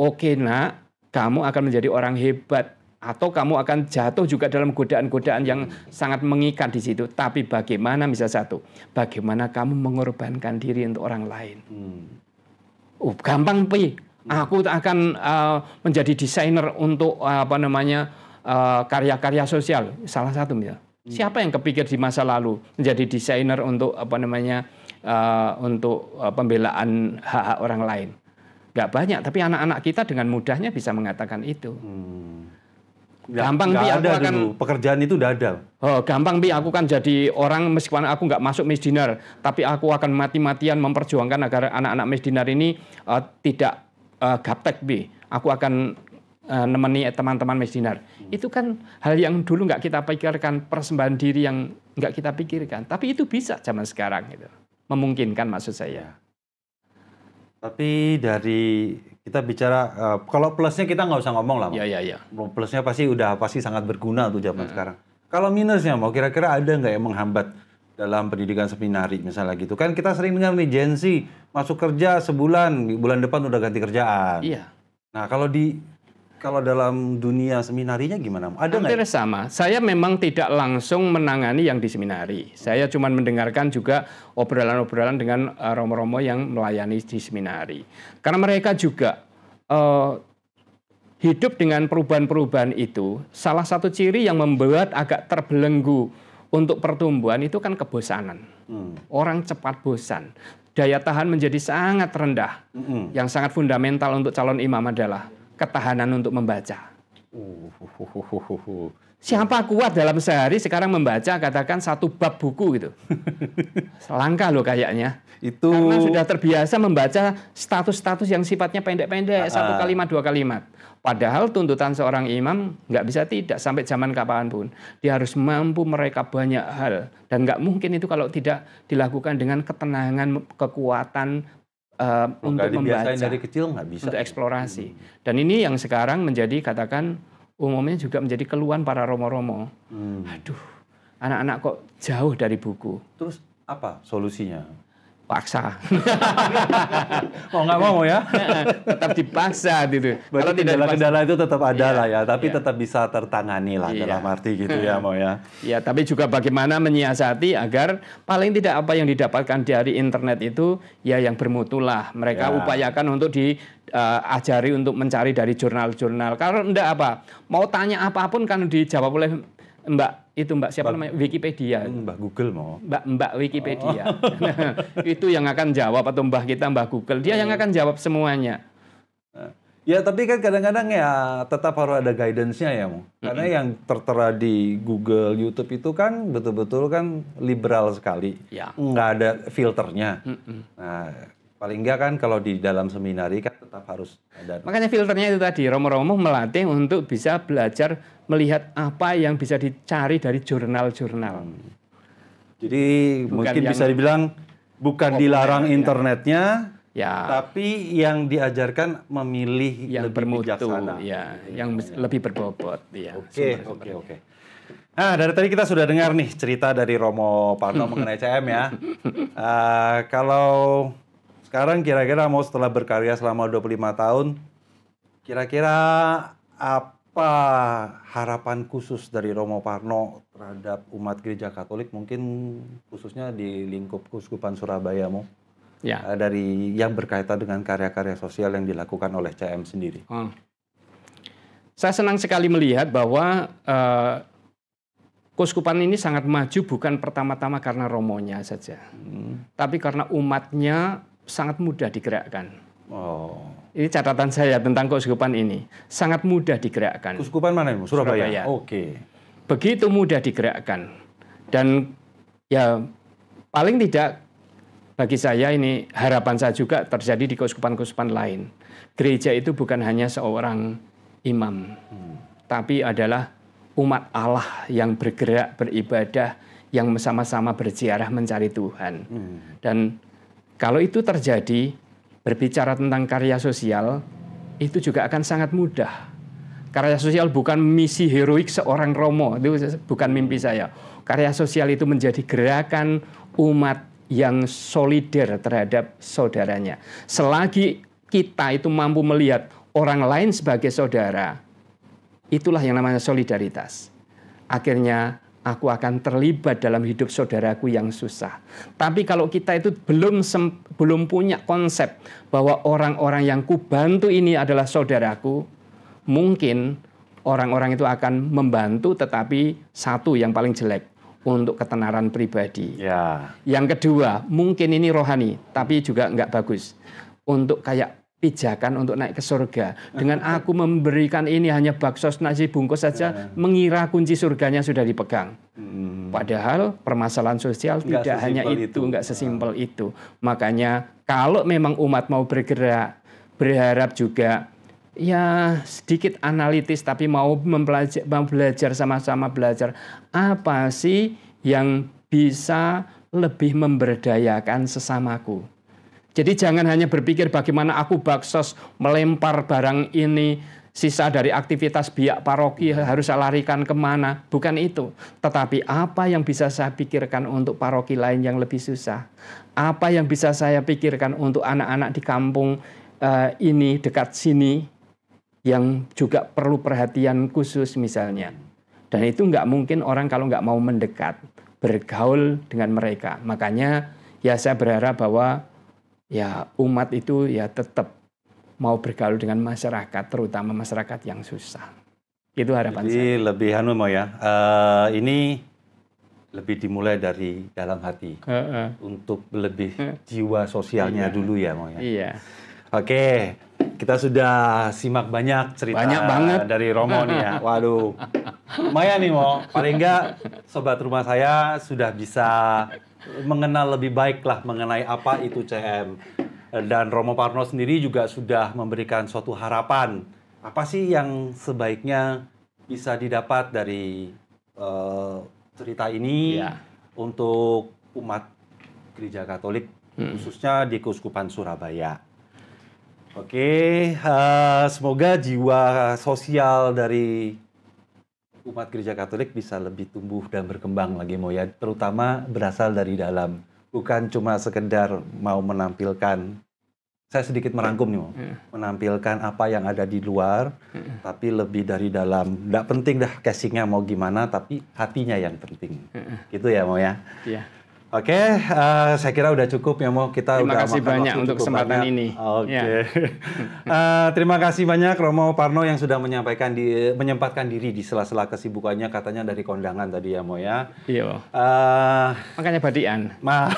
Oke nak, kamu akan menjadi orang hebat atau kamu akan jatuh juga dalam godaan-godaan yang sangat mengikat di situ. Tapi bagaimana misal satu, bagaimana kamu mengorbankan diri untuk orang lain? Hmm. Oh, gampang pi, Nah, aku akan uh, menjadi desainer untuk uh, apa namanya eh, karya-karya uh, sosial. Salah satu ya. Siapa yang kepikir di masa lalu menjadi desainer untuk apa namanya uh, untuk uh, pembelaan hak-hak orang lain? Gak banyak, tapi anak-anak kita dengan mudahnya bisa mengatakan itu. Hmm. Gampang bi aku akan pekerjaan itu udah ada. Oh, gampang bi aku kan jadi orang meskipun aku nggak masuk Miss tapi aku akan mati-matian memperjuangkan agar anak-anak Miss ini uh, tidak uh, gaptek B, aku akan uh, nemeni eh, teman-teman mesinar. Hmm. Itu kan hal yang dulu nggak kita pikirkan, persembahan diri yang nggak kita pikirkan. Tapi itu bisa zaman sekarang gitu. Memungkinkan maksud saya. Ya. Tapi dari kita bicara uh, kalau plusnya kita nggak usah ngomong lah. Iya iya iya. Plusnya pasti udah pasti sangat berguna tuh zaman hmm. sekarang. Kalau minusnya mau kira-kira ada nggak yang menghambat dalam pendidikan seminari misalnya gitu kan kita sering dengar nih Gen Z masuk kerja sebulan bulan depan udah ganti kerjaan. Iya. Nah kalau di kalau dalam dunia seminarinya gimana? Ada Hampir gak? sama. Saya memang tidak langsung menangani yang di seminari. Saya cuma mendengarkan juga obrolan-obrolan dengan eh, romo-romo yang melayani di seminari. Karena mereka juga uh, hidup dengan perubahan-perubahan itu. Salah satu ciri yang membuat agak terbelenggu untuk pertumbuhan itu kan kebosanan. Hmm. Orang cepat bosan. Daya tahan menjadi sangat rendah. Hmm. Yang sangat fundamental untuk calon imam adalah ketahanan untuk membaca. Siapa kuat dalam sehari sekarang membaca katakan satu bab buku gitu. Langka loh kayaknya. Itu karena sudah terbiasa membaca status-status yang sifatnya pendek-pendek, satu ah, ah. kalimat dua kalimat. Padahal tuntutan seorang imam nggak bisa tidak sampai zaman pun Dia harus mampu mereka banyak hal dan nggak mungkin itu kalau tidak dilakukan dengan ketenangan, kekuatan uh, untuk membaca. dari kecil nggak bisa. Untuk eksplorasi. Hmm. Dan ini yang sekarang menjadi katakan umumnya juga menjadi keluhan para romo-romo. Hmm. Aduh, anak-anak kok jauh dari buku. Terus apa solusinya? paksa. mau oh, nggak mau ya. tetap dipaksa gitu. Berarti Kalau kendala-kendala itu tetap ada lah ya, tapi iya. tetap bisa tertangani lah iya. dalam arti gitu ya mau ya. Ya, tapi juga bagaimana menyiasati agar paling tidak apa yang didapatkan dari internet itu ya yang bermutulah Mereka ya. upayakan untuk di uh, ajari untuk mencari dari jurnal-jurnal. Kalau enggak apa, mau tanya apapun kan dijawab oleh Mbak itu Mbak siapa Mbak, namanya Wikipedia. Hmm, Mbak Google mau. Mbak Mbak Wikipedia. Oh. itu yang akan jawab atau Mbah kita Mbah Google, dia yang hmm. akan jawab semuanya. Nah, ya, tapi kan kadang-kadang ya tetap harus ada guidance-nya ya, Mu. Karena mm -hmm. yang tertera di Google, YouTube itu kan betul-betul kan liberal sekali. Ya. Nggak ada filternya. Mm -hmm. Nah, paling enggak kan kalau di dalam seminari kan tetap harus ada. Makanya filternya itu tadi, Romo-Romo melatih untuk bisa belajar melihat apa yang bisa dicari dari jurnal-jurnal. Hmm. Jadi bukan mungkin bisa dibilang bukan dilarang ya. internetnya, ya. tapi yang diajarkan memilih yang lebih bermutu, bijaksana. Ya, yang ya. lebih berbobot. Iya. Oke, oke, oke. Nah, dari tadi kita sudah dengar nih cerita dari Romo Parno mengenai CM ya. Uh, kalau sekarang kira-kira mau setelah berkarya selama 25 tahun, kira-kira apa harapan khusus dari Romo Parno terhadap umat gereja Katolik mungkin khususnya di lingkup Kuskupan Surabaya, mau Ya. Eh, dari yang berkaitan dengan karya-karya sosial yang dilakukan oleh CM sendiri. Hmm. Saya senang sekali melihat bahwa uh, Kuskupan ini sangat maju bukan pertama-tama karena romonya saja, hmm. tapi karena umatnya sangat mudah digerakkan. Oh. Ini catatan saya tentang keuskupan ini. Sangat mudah digerakkan. Keuskupan mana ini? Surabaya. Surabaya. Oke. Okay. Begitu mudah digerakkan. Dan ya paling tidak bagi saya ini harapan saya juga terjadi di keuskupan-keuskupan lain. Gereja itu bukan hanya seorang imam, hmm. tapi adalah umat Allah yang bergerak beribadah yang sama-sama berziarah mencari Tuhan. Hmm. Dan kalau itu terjadi, berbicara tentang karya sosial itu juga akan sangat mudah. Karya sosial bukan misi heroik seorang Romo, itu bukan mimpi saya. Karya sosial itu menjadi gerakan umat yang solider terhadap saudaranya. Selagi kita itu mampu melihat orang lain sebagai saudara, itulah yang namanya solidaritas. Akhirnya aku akan terlibat dalam hidup saudaraku yang susah. Tapi kalau kita itu belum belum punya konsep bahwa orang-orang yang kubantu ini adalah saudaraku, mungkin orang-orang itu akan membantu tetapi satu yang paling jelek untuk ketenaran pribadi. Ya. Yang kedua, mungkin ini rohani tapi juga enggak bagus. Untuk kayak pijakan untuk naik ke surga. Dengan aku memberikan ini hanya baksos nasi bungkus saja, ya. mengira kunci surganya sudah dipegang. Hmm. Padahal permasalahan sosial enggak tidak hanya itu, nggak ah. sesimpel itu. Makanya kalau memang umat mau bergerak, berharap juga ya sedikit analitis tapi mau mempelajari mau belajar sama-sama belajar apa sih yang bisa lebih memberdayakan sesamaku jadi jangan hanya berpikir bagaimana aku baksos melempar barang ini, sisa dari aktivitas biak paroki harus saya larikan kemana. Bukan itu. Tetapi apa yang bisa saya pikirkan untuk paroki lain yang lebih susah? Apa yang bisa saya pikirkan untuk anak-anak di kampung uh, ini, dekat sini, yang juga perlu perhatian khusus misalnya. Dan itu nggak mungkin orang kalau nggak mau mendekat, bergaul dengan mereka. Makanya ya saya berharap bahwa ya umat itu ya tetap mau bergaul dengan masyarakat, terutama masyarakat yang susah. Itu harapan Jadi, saya. Jadi lebih anu mau ya, uh, ini lebih dimulai dari dalam hati uh, uh. untuk lebih jiwa sosialnya iya. dulu ya mau ya. Iya. Oke, kita sudah simak banyak cerita banyak banget. dari Romo nih ya. Waduh, lumayan nih mau. Paling enggak sobat rumah saya sudah bisa mengenal lebih baik lah mengenai apa itu CM. Dan Romo Parno sendiri juga sudah memberikan suatu harapan. Apa sih yang sebaiknya bisa didapat dari uh, cerita ini ya. untuk umat gereja Katolik hmm. khususnya di Keuskupan Surabaya. Oke, okay, uh, eh, semoga jiwa sosial dari umat gereja Katolik bisa lebih tumbuh dan berkembang lagi mau ya, terutama berasal dari dalam, bukan cuma sekedar mau menampilkan. Saya sedikit merangkum nih mau, iya. hmm. menampilkan apa yang ada di luar, hmm. tapi lebih dari dalam. Tidak penting dah casingnya mau gimana, tapi hatinya yang penting. Hmm. Gitu ya mau ya. yeah. Oke, okay, uh, eh, saya kira udah cukup ya mau kita terima udah kasih banyak untuk kesempatan banyak. ini. Oke, okay. ya. uh, terima kasih banyak Romo Parno yang sudah menyampaikan di menyempatkan diri di sela-sela kesibukannya katanya dari kondangan tadi ya mau ya. Iya. Uh, Makanya badian. Ma,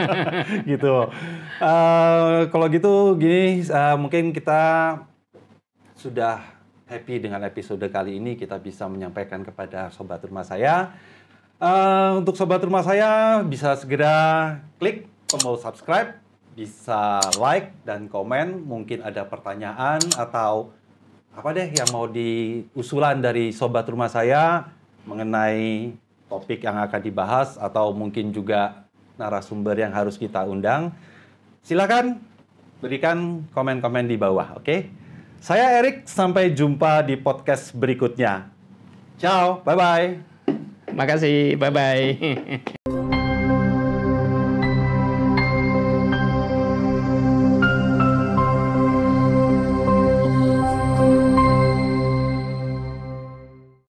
gitu. Uh, kalau gitu gini, uh, mungkin kita sudah happy dengan episode kali ini kita bisa menyampaikan kepada sobat rumah saya Uh, untuk sobat rumah saya bisa segera klik tombol subscribe, bisa like dan komen. Mungkin ada pertanyaan atau apa deh yang mau diusulan dari sobat rumah saya mengenai topik yang akan dibahas atau mungkin juga narasumber yang harus kita undang. Silakan berikan komen-komen di bawah, oke? Okay? Saya Erik, sampai jumpa di podcast berikutnya. Ciao, bye-bye. Makasih, bye-bye.